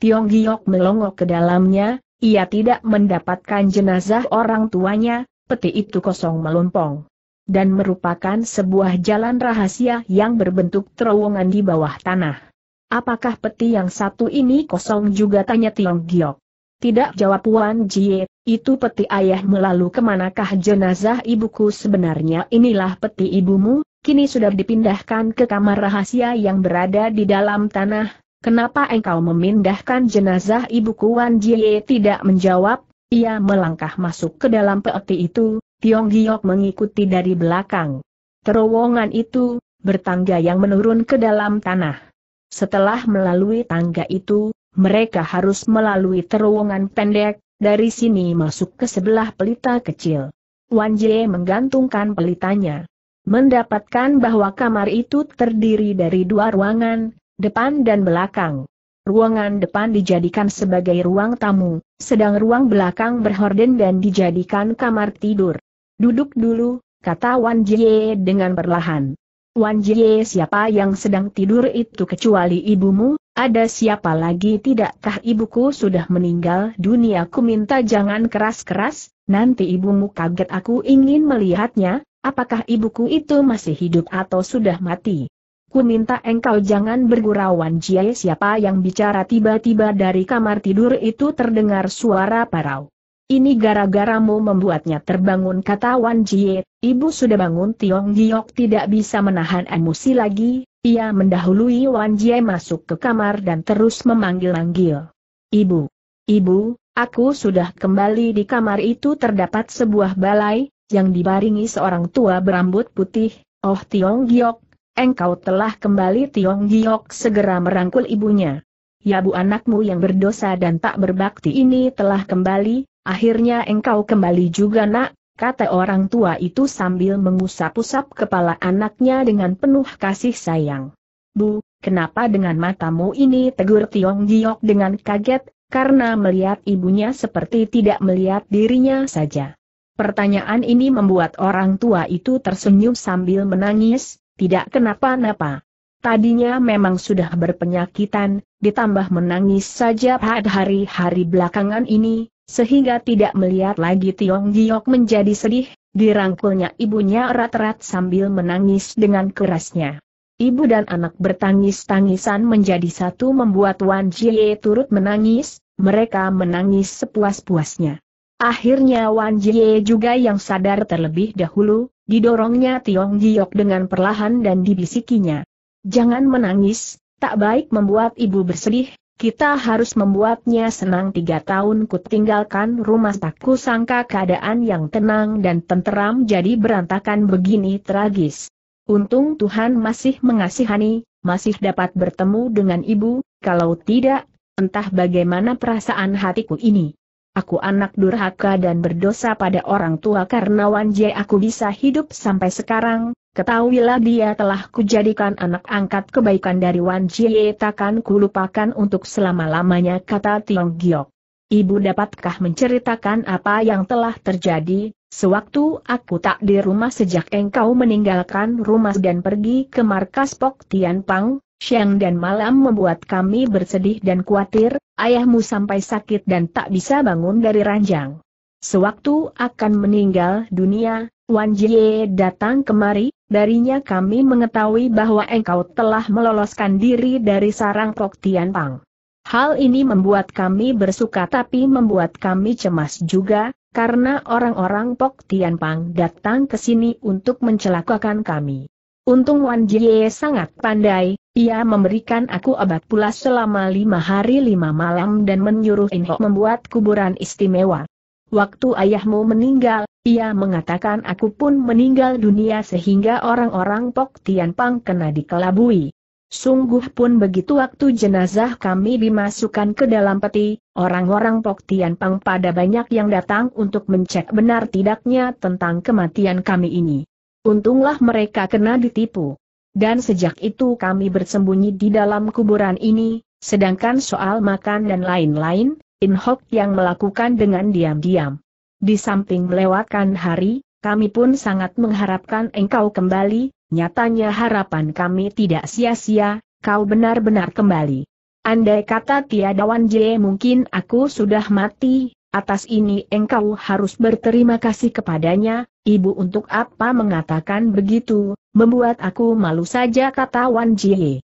Tiong Giok melongok ke dalamnya, ia tidak mendapatkan jenazah orang tuanya, peti itu kosong melompong. Dan merupakan sebuah jalan rahasia yang berbentuk terowongan di bawah tanah. Apakah peti yang satu ini kosong juga tanya Tiong Giok? Tidak jawab Wan Jie, itu peti ayahmu lalu kemanakah jenazah ibuku sebenarnya inilah peti ibumu, kini sudah dipindahkan ke kamar rahasia yang berada di dalam tanah, kenapa engkau memindahkan jenazah ibuku Wan Jie tidak menjawab, ia melangkah masuk ke dalam peti itu, Tiong Giok mengikuti dari belakang. Terowongan itu, bertangga yang menurun ke dalam tanah. Setelah melalui tangga itu, mereka harus melalui terowongan pendek, dari sini masuk ke sebelah pelita kecil. Wan Jie menggantungkan pelitanya. Mendapatkan bahwa kamar itu terdiri dari dua ruangan, depan dan belakang. Ruangan depan dijadikan sebagai ruang tamu, sedang ruang belakang berhorden dan dijadikan kamar tidur. Duduk dulu, kata Wan Jie dengan perlahan. Wan Jie siapa yang sedang tidur itu kecuali ibumu, ada siapa lagi tidakkah ibuku sudah meninggal dunia ku minta jangan keras-keras, nanti ibumu kaget aku ingin melihatnya, apakah ibuku itu masih hidup atau sudah mati. Ku minta engkau jangan bergurau Wan Jie siapa yang bicara tiba-tiba dari kamar tidur itu terdengar suara parau. Ini gara-garamu membuatnya terbangun kata Wan Jie, ibu sudah bangun Tiong Giok tidak bisa menahan emosi lagi, ia mendahului Wan Jie masuk ke kamar dan terus memanggil-manggil. Ibu, ibu, aku sudah kembali di kamar itu terdapat sebuah balai, yang dibaringi seorang tua berambut putih, oh Tiong Giok, engkau telah kembali Tiong Giok segera merangkul ibunya. Ya bu anakmu yang berdosa dan tak berbakti ini telah kembali, Akhirnya engkau kembali juga nak, kata orang tua itu sambil mengusap-usap kepala anaknya dengan penuh kasih sayang. Bu, kenapa dengan matamu ini tegur Tiong Giok dengan kaget, karena melihat ibunya seperti tidak melihat dirinya saja. Pertanyaan ini membuat orang tua itu tersenyum sambil menangis, tidak kenapa-napa. Tadinya memang sudah berpenyakitan, ditambah menangis saja pada hari-hari belakangan ini, sehingga tidak melihat lagi Tiong Giok menjadi sedih, dirangkulnya ibunya erat-erat sambil menangis dengan kerasnya. Ibu dan anak bertangis-tangisan menjadi satu membuat Wan Jie turut menangis, mereka menangis sepuas-puasnya. Akhirnya Wan Jie juga yang sadar terlebih dahulu, didorongnya Tiong Giok dengan perlahan dan dibisikinya. Jangan menangis, tak baik membuat ibu bersedih, kita harus membuatnya senang tiga tahun ku tinggalkan rumah takku sangka keadaan yang tenang dan tenteram jadi berantakan begini tragis. Untung Tuhan masih mengasihani, masih dapat bertemu dengan ibu, kalau tidak, entah bagaimana perasaan hatiku ini. Aku anak durhaka dan berdosa pada orang tua karena wanjai aku bisa hidup sampai sekarang, Ketahuilah dia telah kujadikan anak angkat kebaikan dari Wan Jie takkan kulupakan untuk selama-lamanya kata Tiong Giok. Ibu dapatkah menceritakan apa yang telah terjadi, sewaktu aku tak di rumah sejak engkau meninggalkan rumah dan pergi ke markas Pok Tian Pang, siang dan malam membuat kami bersedih dan khawatir, ayahmu sampai sakit dan tak bisa bangun dari ranjang. Sewaktu akan meninggal dunia, Wan Jie datang kemari, Darinya kami mengetahui bahwa engkau telah meloloskan diri dari sarang Kok Tian Pang. Hal ini membuat kami bersuka tapi membuat kami cemas juga, karena orang-orang Pok Tian Pang datang ke sini untuk mencelakakan kami. Untung Wan Jie sangat pandai, ia memberikan aku obat pula selama lima hari lima malam dan menyuruh Inho membuat kuburan istimewa. Waktu ayahmu meninggal, ia mengatakan aku pun meninggal dunia sehingga orang-orang Pok Tian Pang kena dikelabui. Sungguh pun begitu waktu jenazah kami dimasukkan ke dalam peti, orang-orang Pok Tian Pang pada banyak yang datang untuk mencek benar tidaknya tentang kematian kami ini. Untunglah mereka kena ditipu. Dan sejak itu kami bersembunyi di dalam kuburan ini, sedangkan soal makan dan lain-lain, In Inhok yang melakukan dengan diam-diam. Di samping melewatkan hari, kami pun sangat mengharapkan engkau kembali, nyatanya harapan kami tidak sia-sia, kau benar-benar kembali. Andai kata tiada Wan J mungkin aku sudah mati, atas ini engkau harus berterima kasih kepadanya, ibu untuk apa mengatakan begitu, membuat aku malu saja kata Wan Jie.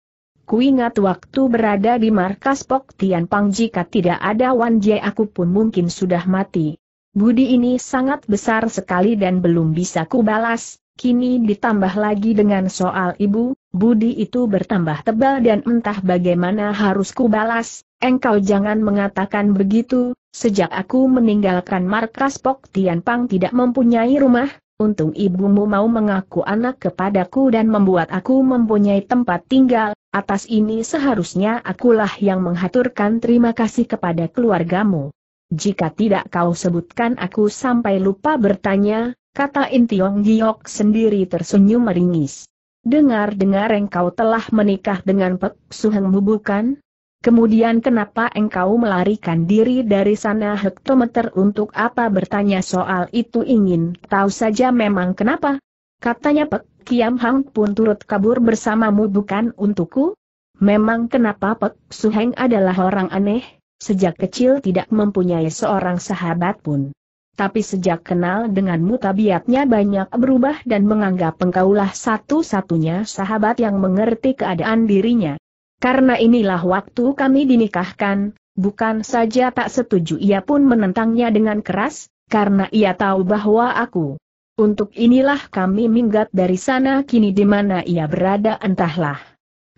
Kuingat waktu berada di markas Pok Tian Pang jika tidak ada Wan Jie aku pun mungkin sudah mati. Budi ini sangat besar sekali dan belum bisa kubalas, kini ditambah lagi dengan soal ibu, budi itu bertambah tebal dan entah bagaimana harus kubalas, engkau jangan mengatakan begitu, sejak aku meninggalkan markas Pok Tian Pang tidak mempunyai rumah, Untung ibumu mau mengaku anak kepadaku dan membuat aku mempunyai tempat tinggal, atas ini seharusnya akulah yang menghaturkan terima kasih kepada keluargamu jika tidak kau sebutkan aku sampai lupa bertanya, kata Intiong Giok sendiri tersenyum meringis. Dengar-dengar engkau telah menikah dengan Pek Suhengmu bukan? Kemudian kenapa engkau melarikan diri dari sana hektometer untuk apa bertanya soal itu ingin tahu saja memang kenapa? Katanya Pek Kiam Hang pun turut kabur bersamamu bukan untukku? Memang kenapa Pek Suheng adalah orang aneh? sejak kecil tidak mempunyai seorang sahabat pun. Tapi sejak kenal denganmu tabiatnya banyak berubah dan menganggap engkaulah satu-satunya sahabat yang mengerti keadaan dirinya. Karena inilah waktu kami dinikahkan, bukan saja tak setuju ia pun menentangnya dengan keras, karena ia tahu bahwa aku. Untuk inilah kami minggat dari sana kini di mana ia berada entahlah.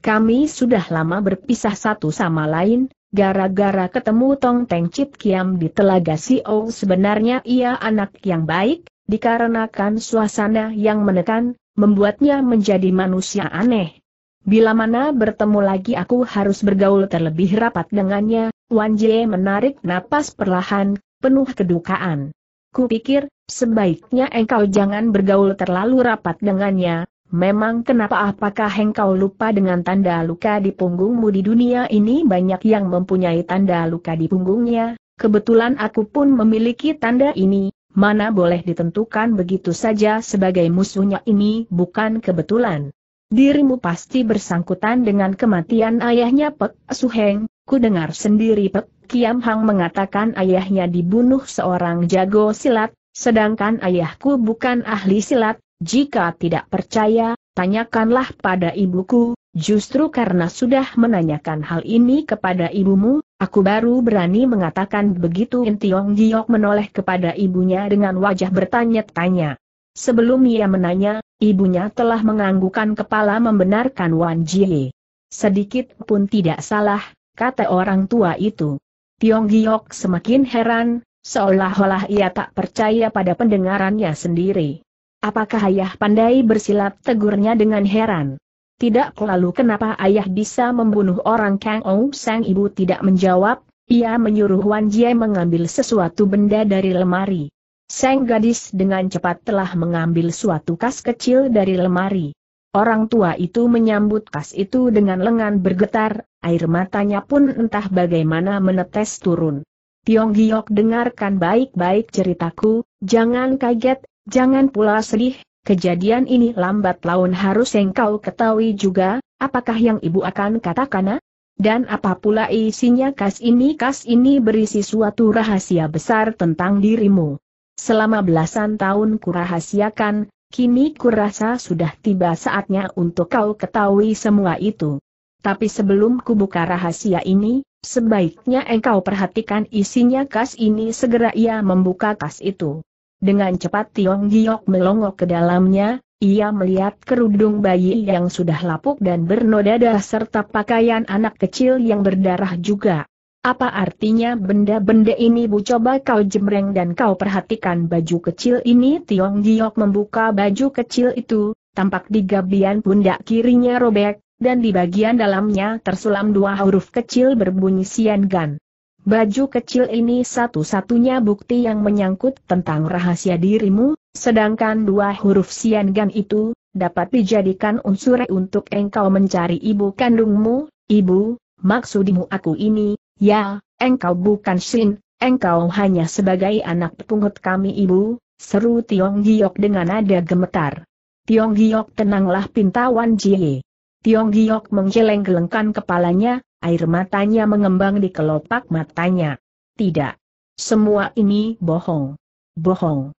Kami sudah lama berpisah satu sama lain, Gara-gara ketemu Tong Teng Chit Kiam di Telaga Siou sebenarnya ia anak yang baik, dikarenakan suasana yang menekan, membuatnya menjadi manusia aneh. Bila mana bertemu lagi aku harus bergaul terlebih rapat dengannya, Wan Jie menarik napas perlahan, penuh kedukaan. Kupikir, sebaiknya engkau jangan bergaul terlalu rapat dengannya, Memang kenapa apakah engkau lupa dengan tanda luka di punggungmu di dunia ini banyak yang mempunyai tanda luka di punggungnya, kebetulan aku pun memiliki tanda ini, mana boleh ditentukan begitu saja sebagai musuhnya ini bukan kebetulan. Dirimu pasti bersangkutan dengan kematian ayahnya Pek Suheng, ku dengar sendiri Pek Kiam Hang mengatakan ayahnya dibunuh seorang jago silat, sedangkan ayahku bukan ahli silat, jika tidak percaya, tanyakanlah pada ibuku, justru karena sudah menanyakan hal ini kepada ibumu, aku baru berani mengatakan begitu Intiong Giok menoleh kepada ibunya dengan wajah bertanya-tanya. Sebelum ia menanya, ibunya telah menganggukan kepala membenarkan Wan Jie. Sedikit pun tidak salah, kata orang tua itu. Tiong Giok semakin heran, seolah-olah ia tak percaya pada pendengarannya sendiri. Apakah ayah pandai bersilat tegurnya dengan heran? Tidak lalu kenapa ayah bisa membunuh orang Kang Ong Sang ibu tidak menjawab, ia menyuruh Wan Jie mengambil sesuatu benda dari lemari. Sang gadis dengan cepat telah mengambil suatu kas kecil dari lemari. Orang tua itu menyambut kas itu dengan lengan bergetar, air matanya pun entah bagaimana menetes turun. Tiong Giok dengarkan baik-baik ceritaku, jangan kaget, Jangan pula sedih, kejadian ini lambat laun harus engkau ketahui juga, apakah yang ibu akan katakan? Ah? Dan apa pula isinya kas ini? Kas ini berisi suatu rahasia besar tentang dirimu. Selama belasan tahun kurahasiakan, kini kurasa sudah tiba saatnya untuk kau ketahui semua itu. Tapi sebelum kubuka rahasia ini, sebaiknya engkau perhatikan isinya kas ini segera ia membuka kas itu. Dengan cepat Tiong Giok melongok ke dalamnya, ia melihat kerudung bayi yang sudah lapuk dan bernoda darah serta pakaian anak kecil yang berdarah juga. Apa artinya benda-benda ini bu coba kau jemreng dan kau perhatikan baju kecil ini Tiong Giok membuka baju kecil itu, tampak di gabian pundak kirinya robek, dan di bagian dalamnya tersulam dua huruf kecil berbunyi sian gan. Baju kecil ini satu-satunya bukti yang menyangkut tentang rahasia dirimu, sedangkan dua huruf siangan itu, dapat dijadikan unsur untuk engkau mencari ibu kandungmu, ibu, maksudmu aku ini, ya, engkau bukan Shin, engkau hanya sebagai anak pungut kami ibu, seru Tiong Giok dengan nada gemetar. Tiong Giok tenanglah pintawan Jie. Tiong Giok menggeleng-gelengkan kepalanya, air matanya mengembang di kelopak matanya. Tidak. Semua ini bohong. Bohong.